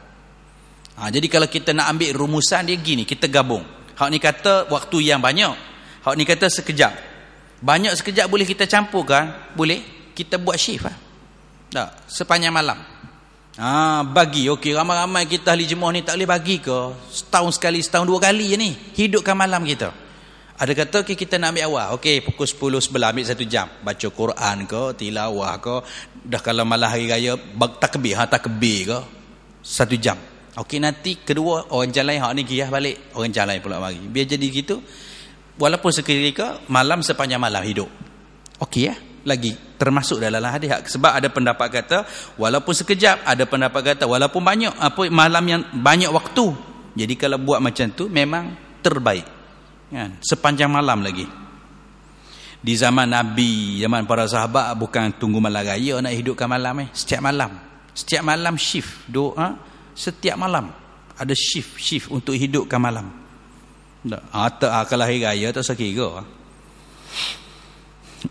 Ha, jadi kalau kita nak ambil rumusan dia gini, kita gabung. Hak ni kata waktu yang banyak, hak ni kata sekejap. Banyak sekejap boleh kita campurkan? Boleh. Kita buat shift lah. Tak, sepanjang malam. Ha, bagi, okey ramai-ramai kita ahli jemaah ni tak boleh bagi ke? Setahun sekali, setahun dua kali je ni. Hidupkan malam Kita. Ada kata okay, kita nak ambil awal. Okey, pukul 10 sebelah ambil 1 jam. Baca Quran ke, tilawah ke. Dah kalau malah hari raya, bak, takbir. Ha, takbir ke. Satu jam. Okey, nanti kedua orang jalan lain hak ni kiyah balik. Orang jalan lain pula mari. Biar jadi gitu. Walaupun seketika, malam sepanjang malam hidup. Okey ya. Eh? Lagi termasuk dalam hadis sebab ada pendapat kata walaupun sekejap ada pendapat kata walaupun banyak apa malam yang banyak waktu jadi kalau buat macam tu memang terbaik kan? sepanjang malam lagi di zaman Nabi zaman para sahabat bukan tunggu malam raya nak hidupkan malam eh? setiap malam setiap malam shift doa setiap malam ada shift shift untuk hidupkan malam atau ha, ah, ah, kalau hari raya tak sekira ah.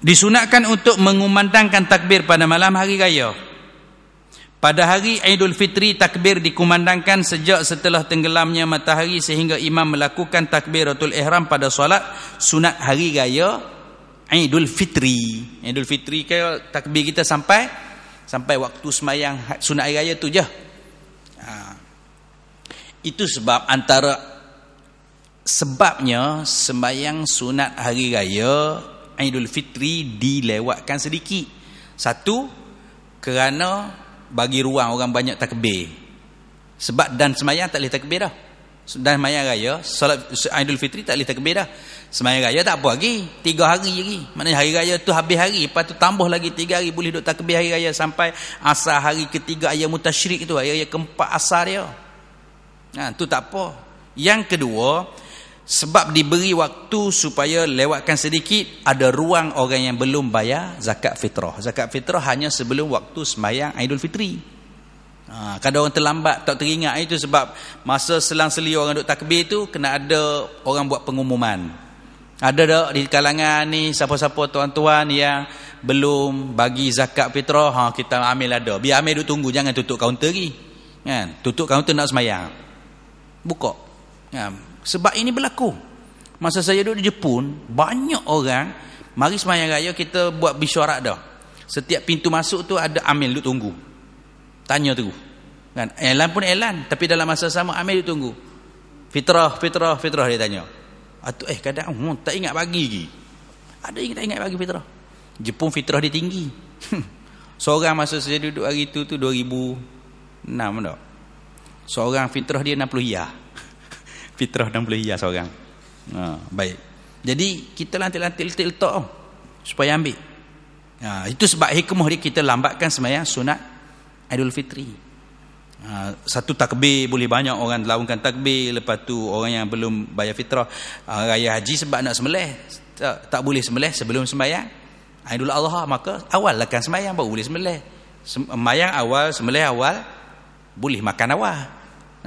disunatkan untuk mengumandangkan takbir pada malam hari raya pada hari Aidul Fitri takbir dikumandangkan sejak setelah tenggelamnya matahari sehingga imam melakukan takbiratul ihram pada solat sunat hari raya Aidul Fitri. Aidul Fitri ke takbir kita sampai sampai waktu semayang ha- sunat hari raya tu je. Ha. Itu sebab antara sebabnya semayang sunat hari raya Aidul Fitri dilewatkan sedikit. Satu kerana bagi ruang orang banyak takbir sebab dan semayang tak boleh takbir dah dan semayang raya solat Aidul Fitri tak boleh takbir dah semayang raya tak apa lagi tiga hari lagi maknanya hari raya tu habis hari lepas tu tambah lagi tiga hari boleh duduk takbir hari raya sampai asar hari ketiga ayat mutasyrik tu ayat keempat asar dia ha, tu tak apa yang kedua sebab diberi waktu supaya lewatkan sedikit ada ruang orang yang belum bayar zakat fitrah zakat fitrah hanya sebelum waktu semayang Aidilfitri ha, kadang orang terlambat tak teringat itu sebab masa selang-seli orang duduk takbir itu kena ada orang buat pengumuman ada tak di kalangan ni siapa-siapa tuan-tuan yang belum bagi zakat fitrah ha, kita ambil ada biar ambil duduk tunggu jangan tutup kaunter lagi kan? tutup kaunter nak semayang buka kan? Sebab ini berlaku. Masa saya duduk di Jepun, banyak orang mari semayang raya kita buat bisyarat dah. Setiap pintu masuk tu ada amil duduk tunggu. Tanya tu. Kan? Elan pun elan. Tapi dalam masa sama amil duduk tunggu. Fitrah, fitrah, fitrah dia tanya. Atau eh kadang hmm, tak ingat pagi lagi. Ada yang tak ingat pagi fitrah. Jepun fitrah dia tinggi. Hmm. Seorang masa saya duduk hari tu tu 2006 tak? Seorang fitrah dia 60 hiyah fitrah dan boleh hias orang. Ha, baik. Jadi kita lantik-lantik letik letak oh, supaya ambil. Ha, itu sebab hikmah dia kita lambatkan semaya. sunat Aidul Fitri. Ha, satu takbir boleh banyak orang lawangkan takbir lepas tu orang yang belum bayar fitrah ha, raya haji sebab nak sembelih tak, tak boleh sembelih sebelum semaya. Aidul Allah maka awallahkan sembahyang baru boleh sembelih. Semaya awal, sembelih awal boleh makan awal.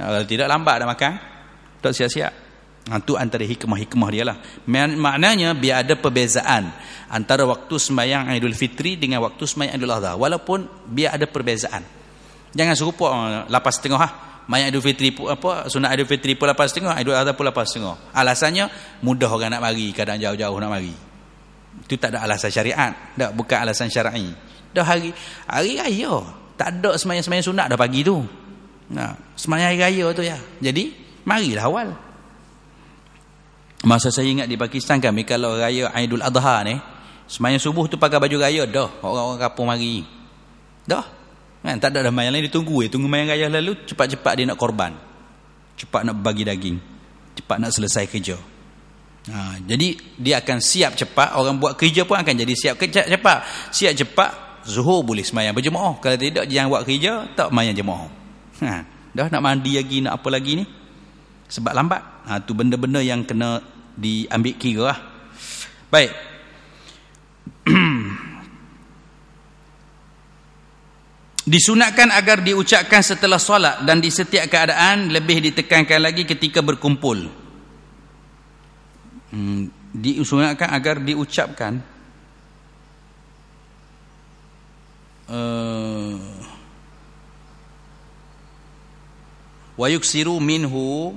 Ha, kalau tidak lambat dah makan tak sia-sia. Itu ha, antara hikmah-hikmah dia lah. Maknanya, biar ada perbezaan antara waktu semayang Idul Fitri dengan waktu semayang Idul Adha. Walaupun, biar ada perbezaan. Jangan serupa ha, lapas tengah lah. Mayat Idul Fitri pun apa, sunat Idul Fitri pun lapas tengah, Idul Adha pun lapas tengah. Alasannya, mudah orang nak mari, kadang jauh-jauh nak mari. Itu tak ada alasan syariat. Tak, bukan alasan syar'i. Dah hari, hari raya. Tak ada semayang-semayang sunat dah pagi tu. Nah, semayang hari raya tu ya. Jadi, marilah awal. Masa saya ingat di Pakistan kami kalau raya Aidul Adha ni, semalam subuh tu pakai baju raya dah, orang-orang kampung mari. Dah. Kan tak ada dah main lain ditunggu, eh. tunggu main raya lalu cepat-cepat dia nak korban. Cepat nak bagi daging. Cepat nak selesai kerja. Ha, jadi dia akan siap cepat Orang buat kerja pun akan jadi siap cepat Siap cepat Zuhur boleh semayang berjemaah Kalau tidak jangan buat kerja Tak semayang jemaah ha, Dah nak mandi lagi nak apa lagi ni sebab lambat ha, tu benda-benda yang kena diambil kira lah. baik *clears throat* disunatkan agar diucapkan setelah solat dan di setiap keadaan lebih ditekankan lagi ketika berkumpul hmm, disunatkan agar diucapkan eh, wa yuksiru minhu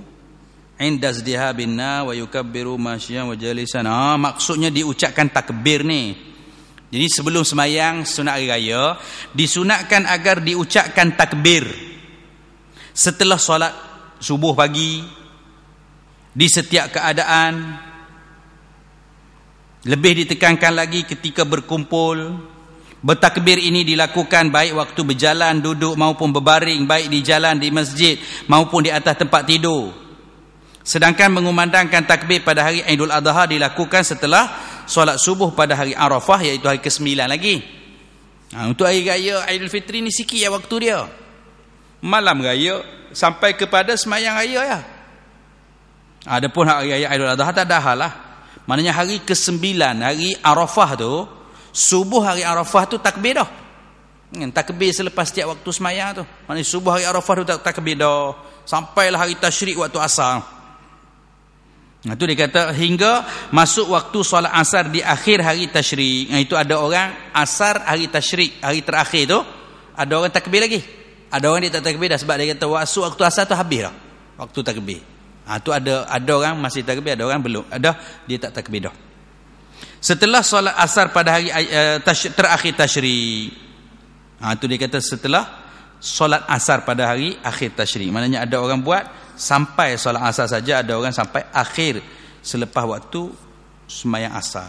indaz dihabinna wa yukabbiru masyian wa jalisan ah maksudnya diucapkan takbir ni jadi sebelum semayang sunat hari disunatkan agar diucapkan takbir setelah solat subuh pagi di setiap keadaan lebih ditekankan lagi ketika berkumpul Bertakbir ini dilakukan baik waktu berjalan, duduk maupun berbaring Baik di jalan, di masjid maupun di atas tempat tidur Sedangkan mengumandangkan takbir pada hari Aidul Adha dilakukan setelah solat subuh pada hari Arafah iaitu hari ke-9 lagi. Ha, untuk hari raya Aidul Fitri ni sikit ya waktu dia. Malam raya sampai kepada semayang raya ya. Adapun hari raya Aidul Adha tak ada hal lah. Maknanya hari ke-9 hari Arafah tu subuh hari Arafah tu takbir dah. Hmm, takbir selepas setiap waktu semayang tu. Maknanya subuh hari Arafah tu tak takbir dah. Sampailah hari tashrik waktu asal. Itu ha, dia kata hingga masuk waktu solat asar di akhir hari tashrik. Nah, ha, itu ada orang asar hari tashrik, hari terakhir tu. Ada orang takbir lagi. Ada orang dia tak takbir dah sebab dia kata waktu, waktu asar tu habis dah. Waktu takbir. Ha, tu ada ada orang masih takbir, ada orang belum. Ada dia tak takbir dah. Setelah solat asar pada hari uh, terakhir tashrik. Ha, itu dia kata setelah solat asar pada hari akhir tashrik. Maknanya ada orang buat sampai solat asar saja ada orang sampai akhir selepas waktu sembahyang asar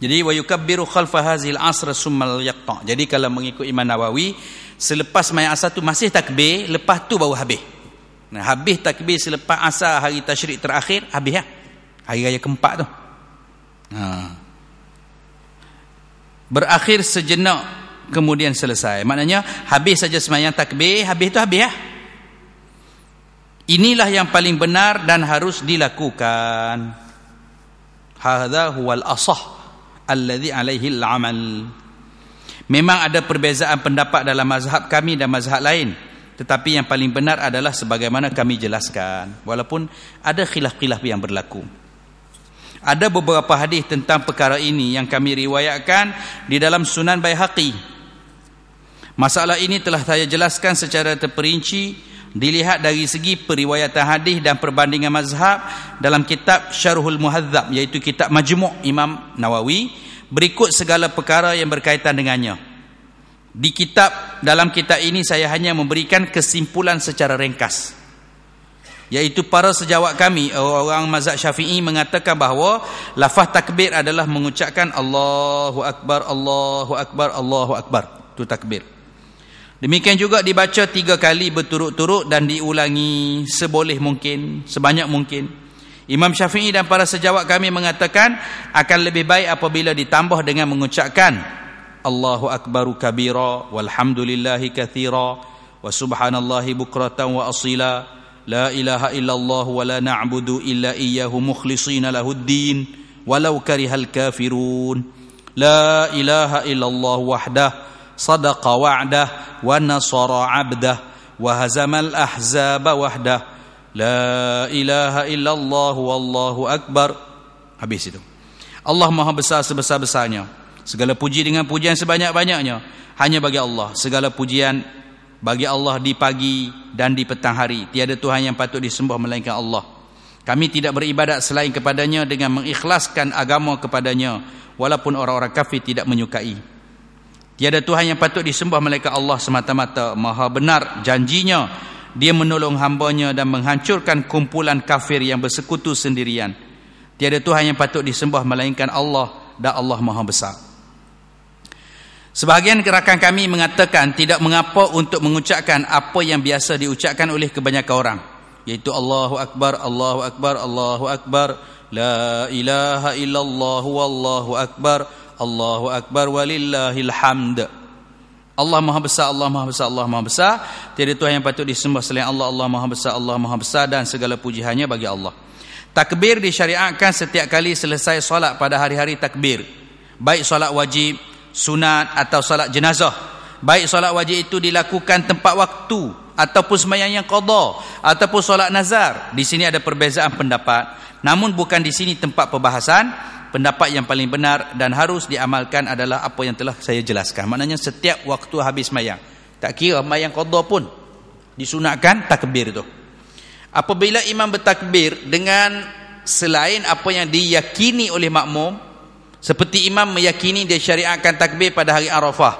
jadi wa yukabbiru khalfa hazil asra summa yaqta jadi kalau mengikut imam nawawi selepas sembahyang asar tu masih takbir lepas tu baru habis nah, habis takbir selepas asar hari tasyrik terakhir habis ya hari raya keempat tu ha. berakhir sejenak kemudian selesai maknanya habis saja semayang takbir habis tu habis ya Inilah yang paling benar dan harus dilakukan. Hadza huwal asah alladhi alaihi al-amal. Memang ada perbezaan pendapat dalam mazhab kami dan mazhab lain. Tetapi yang paling benar adalah sebagaimana kami jelaskan. Walaupun ada khilaf-khilaf yang berlaku. Ada beberapa hadis tentang perkara ini yang kami riwayatkan di dalam Sunan Baihaqi. Masalah ini telah saya jelaskan secara terperinci dilihat dari segi periwayatan hadis dan perbandingan mazhab dalam kitab Syaruhul Muhadzab iaitu kitab majmu' Imam Nawawi berikut segala perkara yang berkaitan dengannya di kitab dalam kitab ini saya hanya memberikan kesimpulan secara ringkas yaitu para sejawat kami orang mazhab syafi'i mengatakan bahawa lafaz takbir adalah mengucapkan Allahu Akbar Allahu Akbar Allahu Akbar itu takbir Demikian juga dibaca tiga kali berturut-turut dan diulangi seboleh mungkin, sebanyak mungkin. Imam Syafi'i dan para sejawat kami mengatakan akan lebih baik apabila ditambah dengan mengucapkan Allahu akbaru kabira walhamdulillahi kathira wa subhanallahi bukratan wa asila la ilaha illallah wa la na'budu illa iyyahu mukhlishina lahuddin walau karihal kafirun la ilaha illallah wahdahu صدق وعده ونصر عبده وهزم الأحزاب وحده لا إله إلا الله والله أكبر habis itu Allah Maha Besar sebesar-besarnya segala puji dengan pujian sebanyak-banyaknya hanya bagi Allah segala pujian bagi Allah di pagi dan di petang hari tiada Tuhan yang patut disembah melainkan Allah kami tidak beribadat selain kepadanya dengan mengikhlaskan agama kepadanya walaupun orang-orang kafir tidak menyukai Tiada Tuhan yang patut disembah melainkan Allah semata-mata. Maha benar janjinya. Dia menolong hambanya dan menghancurkan kumpulan kafir yang bersekutu sendirian. Tiada Tuhan yang patut disembah melainkan Allah dan Allah Maha Besar. Sebahagian gerakan kami mengatakan tidak mengapa untuk mengucapkan apa yang biasa diucapkan oleh kebanyakan orang. Iaitu Allahu Akbar, Allahu Akbar, Allahu Akbar. La ilaha illallah Allahu akbar Allahu Akbar walillahil hamd. Allah Maha Besar, Allah Maha Besar, Allah Maha Besar. Tiada Tuhan yang patut disembah selain Allah, Allah Maha Besar, Allah Maha Besar dan segala puji hanya bagi Allah. Takbir disyariatkan setiap kali selesai solat pada hari-hari takbir. Baik solat wajib, sunat atau solat jenazah. Baik solat wajib itu dilakukan tempat waktu ataupun semayang yang qadha ataupun solat nazar. Di sini ada perbezaan pendapat. Namun bukan di sini tempat perbahasan pendapat yang paling benar dan harus diamalkan adalah apa yang telah saya jelaskan. Maknanya setiap waktu habis mayang. Tak kira mayang qadha pun disunatkan takbir itu. Apabila imam bertakbir dengan selain apa yang diyakini oleh makmum seperti imam meyakini dia syariatkan takbir pada hari Arafah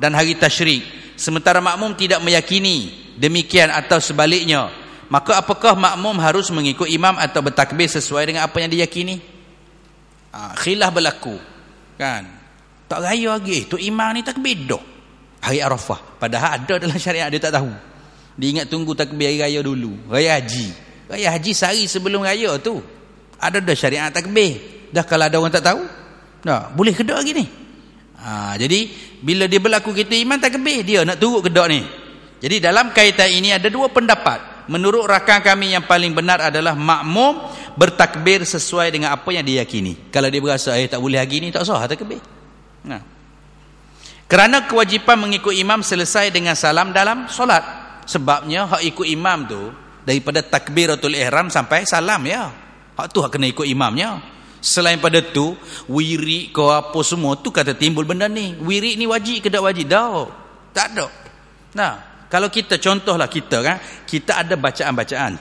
dan hari Tashrik sementara makmum tidak meyakini demikian atau sebaliknya maka apakah makmum harus mengikut imam atau bertakbir sesuai dengan apa yang diyakini ha, khilaf berlaku kan tak raya lagi eh, tu imam ni tak beda hari arafah padahal ada dalam syariat dia tak tahu dia ingat tunggu takbir hari raya dulu raya haji raya haji sehari sebelum raya tu ada dah syariat takbir dah kalau ada orang tak tahu Nah, boleh kedok lagi ni ha, jadi bila dia berlaku kita imam takbir dia nak turut kedok ni jadi dalam kaitan ini ada dua pendapat menurut rakan kami yang paling benar adalah makmum bertakbir sesuai dengan apa yang diyakini kalau dia berasa eh tak boleh lagi ni tak sah takbir nah kerana kewajipan mengikut imam selesai dengan salam dalam solat sebabnya hak ikut imam tu daripada takbiratul ihram sampai salam ya hak tu hak kena ikut imamnya selain pada tu wirik kau apa semua tu kata timbul benda ni wirik ni wajib ke tak wajib dah tak ada nah kalau kita contohlah kita kan kita ada bacaan-bacaan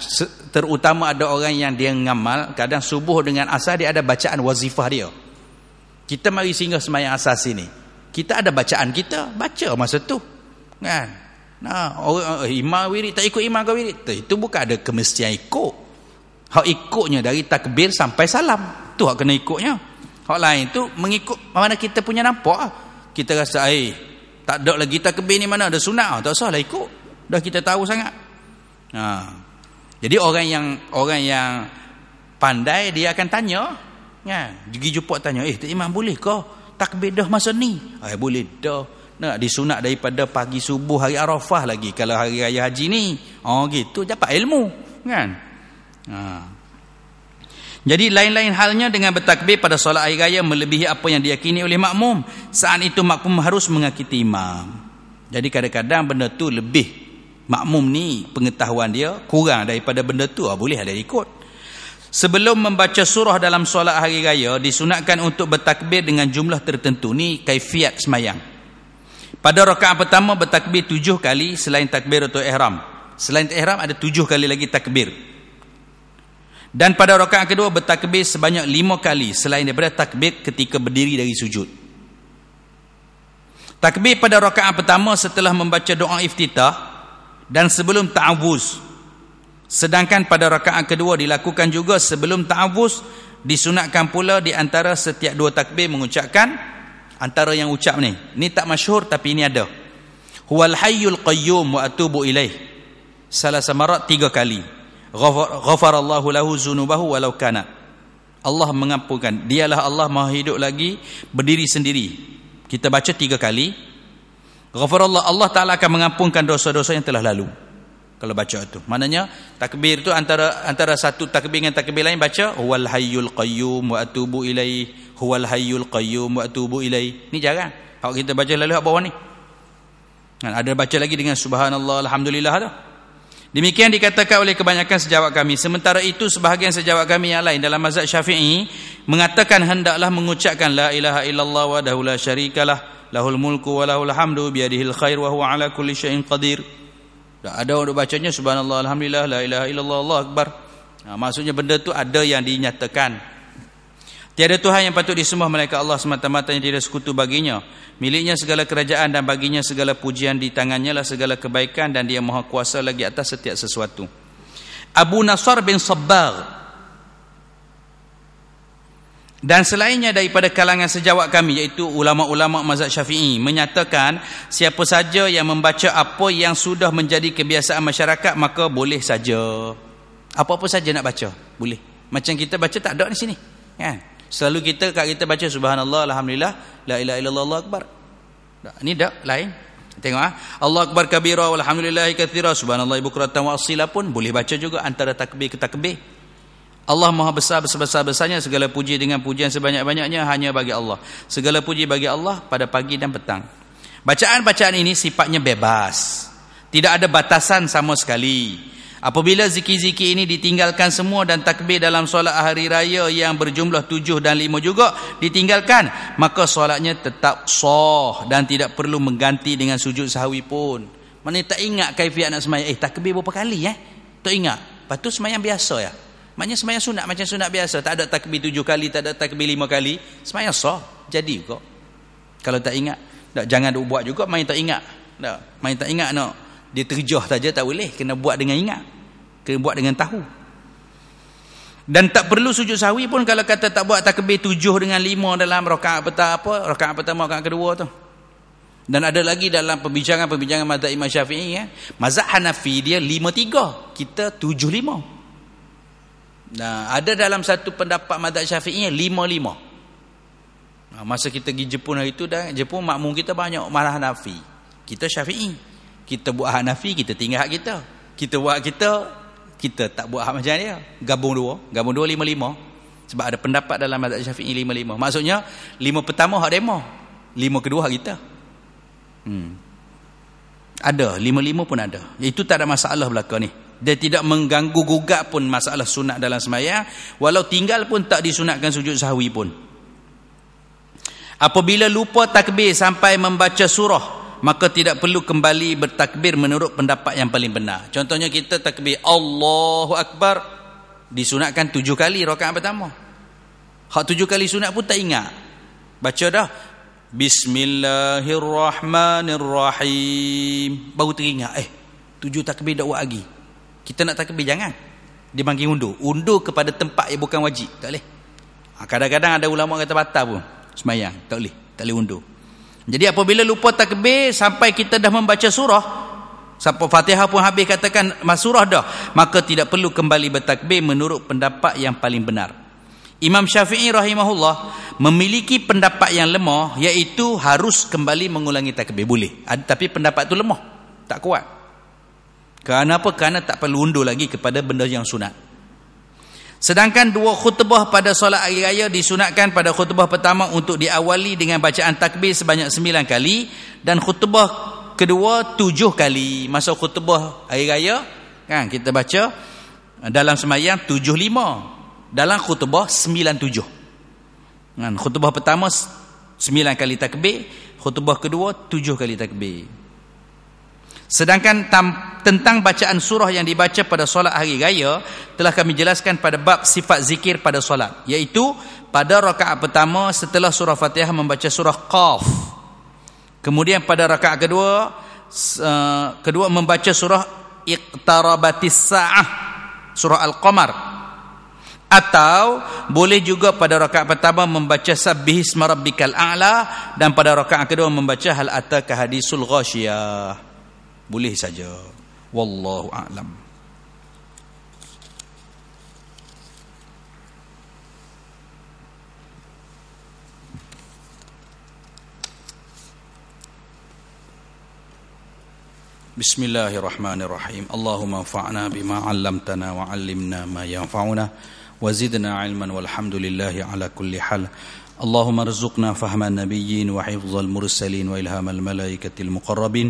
terutama ada orang yang dia ngamal kadang subuh dengan asar dia ada bacaan wazifah dia kita mari singgah semayang asar sini kita ada bacaan kita baca masa tu kan nah orang eh, imam wirid tak ikut imam ke wirid itu bukan ada kemestian ikut hak ikutnya dari takbir sampai salam tu hak kena ikutnya hak lain tu mengikut mana kita punya nampak kita rasa air eh, tak ada lagi takbir ni mana ada sunat ah tak usahlah ikut dah kita tahu sangat ha. jadi orang yang orang yang pandai dia akan tanya kan pergi jumpa tanya eh tak imam boleh ke takbir dah masa ni ai ah, boleh dah nak disunat daripada pagi subuh hari Arafah lagi kalau hari raya haji ni oh gitu dapat ilmu kan ha jadi lain-lain halnya dengan bertakbir pada solat air raya melebihi apa yang diyakini oleh makmum. Saat itu makmum harus mengakiti imam. Jadi kadang-kadang benda tu lebih makmum ni pengetahuan dia kurang daripada benda tu. Ah, boleh ada lah ikut. Sebelum membaca surah dalam solat hari raya disunatkan untuk bertakbir dengan jumlah tertentu ni kaifiat semayang. Pada rakaat pertama bertakbir tujuh kali selain takbir atau ihram. Selain ihram ada tujuh kali lagi takbir. Dan pada rakaat kedua bertakbir sebanyak lima kali selain daripada takbir ketika berdiri dari sujud. Takbir pada rakaat pertama setelah membaca doa iftitah dan sebelum ta'awuz. Sedangkan pada rakaat kedua dilakukan juga sebelum ta'awuz disunatkan pula di antara setiap dua takbir mengucapkan antara yang ucap ni. Ni tak masyhur tapi ini ada. Huwal hayyul qayyum wa atubu ilaih. Salah samarat tiga kali ghafarallahu lahu zunubahu walau kana Allah mengampunkan dialah Allah maha hidup lagi berdiri sendiri kita baca tiga kali ghafarallahu Allah Allah taala akan mengampunkan dosa-dosa yang telah lalu kalau baca itu maknanya takbir itu antara antara satu takbir dengan takbir lain baca huwal hayyul qayyum wa atubu ilaihi huwal hayyul qayyum wa atubu ilaihi ni jarang kalau kita baca lalu hak bawah ni kan ada baca lagi dengan subhanallah alhamdulillah tu Demikian dikatakan oleh kebanyakan sejawat kami. Sementara itu sebahagian sejawat kami yang lain dalam mazhab Syafi'i mengatakan hendaklah mengucapkan la ilaha illallah wa dahula syarikalah lahul mulku wa lahul hamdu biadihil khair wa huwa ala kulli syai'in qadir. Tak ada orang bacanya subhanallah alhamdulillah la ilaha illallah Allah akbar. Nah, ha, maksudnya benda tu ada yang dinyatakan. Tiada Tuhan yang patut disembah melainkan Allah semata-mata yang tidak sekutu baginya. Miliknya segala kerajaan dan baginya segala pujian di tangannya lah segala kebaikan dan dia maha kuasa lagi atas setiap sesuatu. Abu Nasr bin Sabbar dan selainnya daripada kalangan sejawat kami iaitu ulama-ulama mazhab syafi'i menyatakan siapa saja yang membaca apa yang sudah menjadi kebiasaan masyarakat maka boleh saja apa-apa saja nak baca boleh macam kita baca tak ada di sini kan ya? Selalu kita kat kita baca subhanallah alhamdulillah la ilaha illallah Allah akbar. Tak, ini dak lain. Tengok ah. Allah akbar kabira walhamdulillah katsira subhanallah bukratan wa asila pun boleh baca juga antara takbir ke takbir. Allah Maha Besar sebesar-besarnya segala puji dengan pujian sebanyak-banyaknya hanya bagi Allah. Segala puji bagi Allah pada pagi dan petang. Bacaan-bacaan ini sifatnya bebas. Tidak ada batasan sama sekali. Apabila zikir-zikir ini ditinggalkan semua dan takbir dalam solat hari raya yang berjumlah tujuh dan lima juga ditinggalkan, maka solatnya tetap soh dan tidak perlu mengganti dengan sujud sahwi pun. Mana tak ingat kaifiat nak semayang? Eh, takbir berapa kali ya? Eh? Tak ingat? Lepas tu semayang biasa ya? Maknanya semayang sunat macam sunat biasa. Tak ada takbir tujuh kali, tak ada takbir lima kali. Semayang soh. Jadi kok. Kalau tak ingat, tak, jangan buat juga main tak ingat. Tak, main tak ingat nak no dia terjah saja tak boleh Kena buat dengan ingat Kena buat dengan tahu Dan tak perlu sujud sahwi pun Kalau kata tak buat tak takbir tujuh dengan lima Dalam rokaat pertama apa Rokaat pertama rokaat kedua tu dan ada lagi dalam perbincangan-perbincangan mazhab Imam Syafi'i ya. Mazhab Hanafi dia lima tiga, kita tujuh lima. Nah, ada dalam satu pendapat mazhab Syafi'i 5-5. Nah, masa kita pergi Jepun hari itu dan Jepun makmum kita banyak marah Hanafi. Kita Syafi'i kita buat hak nafi kita tinggal hak kita kita buat kita kita tak buat hak macam dia gabung dua gabung dua lima lima sebab ada pendapat dalam mazhab syafi'i lima lima maksudnya lima pertama hak demo lima kedua hak kita hmm. ada lima lima pun ada itu tak ada masalah belaka ni dia tidak mengganggu gugat pun masalah sunat dalam semaya walau tinggal pun tak disunatkan sujud sahwi pun apabila lupa takbir sampai membaca surah maka tidak perlu kembali bertakbir menurut pendapat yang paling benar. Contohnya kita takbir Allahu Akbar disunatkan tujuh kali rakaat pertama. Hak tujuh kali sunat pun tak ingat. Baca dah Bismillahirrahmanirrahim. Baru teringat eh tujuh takbir dakwah lagi. Kita nak takbir jangan. Dia panggil undur. Undur kepada tempat yang bukan wajib. Tak boleh. Ha, kadang-kadang ada ulama kata batal pun. Semayang. Tak boleh. Tak boleh undur. Jadi apabila lupa takbir sampai kita dah membaca surah, sampai Fatihah pun habis katakan mas surah dah, maka tidak perlu kembali bertakbir menurut pendapat yang paling benar. Imam Syafi'i rahimahullah memiliki pendapat yang lemah iaitu harus kembali mengulangi takbir boleh. Tapi pendapat tu lemah, tak kuat. apa? Kerana tak perlu undur lagi kepada benda yang sunat. Sedangkan dua khutbah pada solat hari raya disunatkan pada khutbah pertama untuk diawali dengan bacaan takbir sebanyak sembilan kali dan khutbah kedua tujuh kali. Masa khutbah hari raya kan kita baca eh, dalam semayang tujuh lima dalam khutbah sembilan tujuh. Kan, khutbah pertama sembilan kali takbir, khutbah kedua tujuh kali takbir. Sedangkan tam, tentang bacaan surah yang dibaca pada solat hari raya telah kami jelaskan pada bab sifat zikir pada solat iaitu pada rakaat pertama setelah surah Fatihah membaca surah Qaf. Kemudian pada rakaat kedua uh, kedua membaca surah Iqtarabatis Saah surah Al-Qamar atau boleh juga pada rakaat pertama membaca subbihisma rabbikal a'la dan pada rakaat kedua membaca hal ataka hadisul ghasyiah Boleh saja. Wallahu aalam بسم الله الرحمن الرحيم اللهم انفعنا بما علمتنا وعلمنا ما ينفعنا وزدنا علما والحمد لله على كل حال اللهم ارزقنا فهم النبيين وحفظ المرسلين وإلهام الملائكة المقربين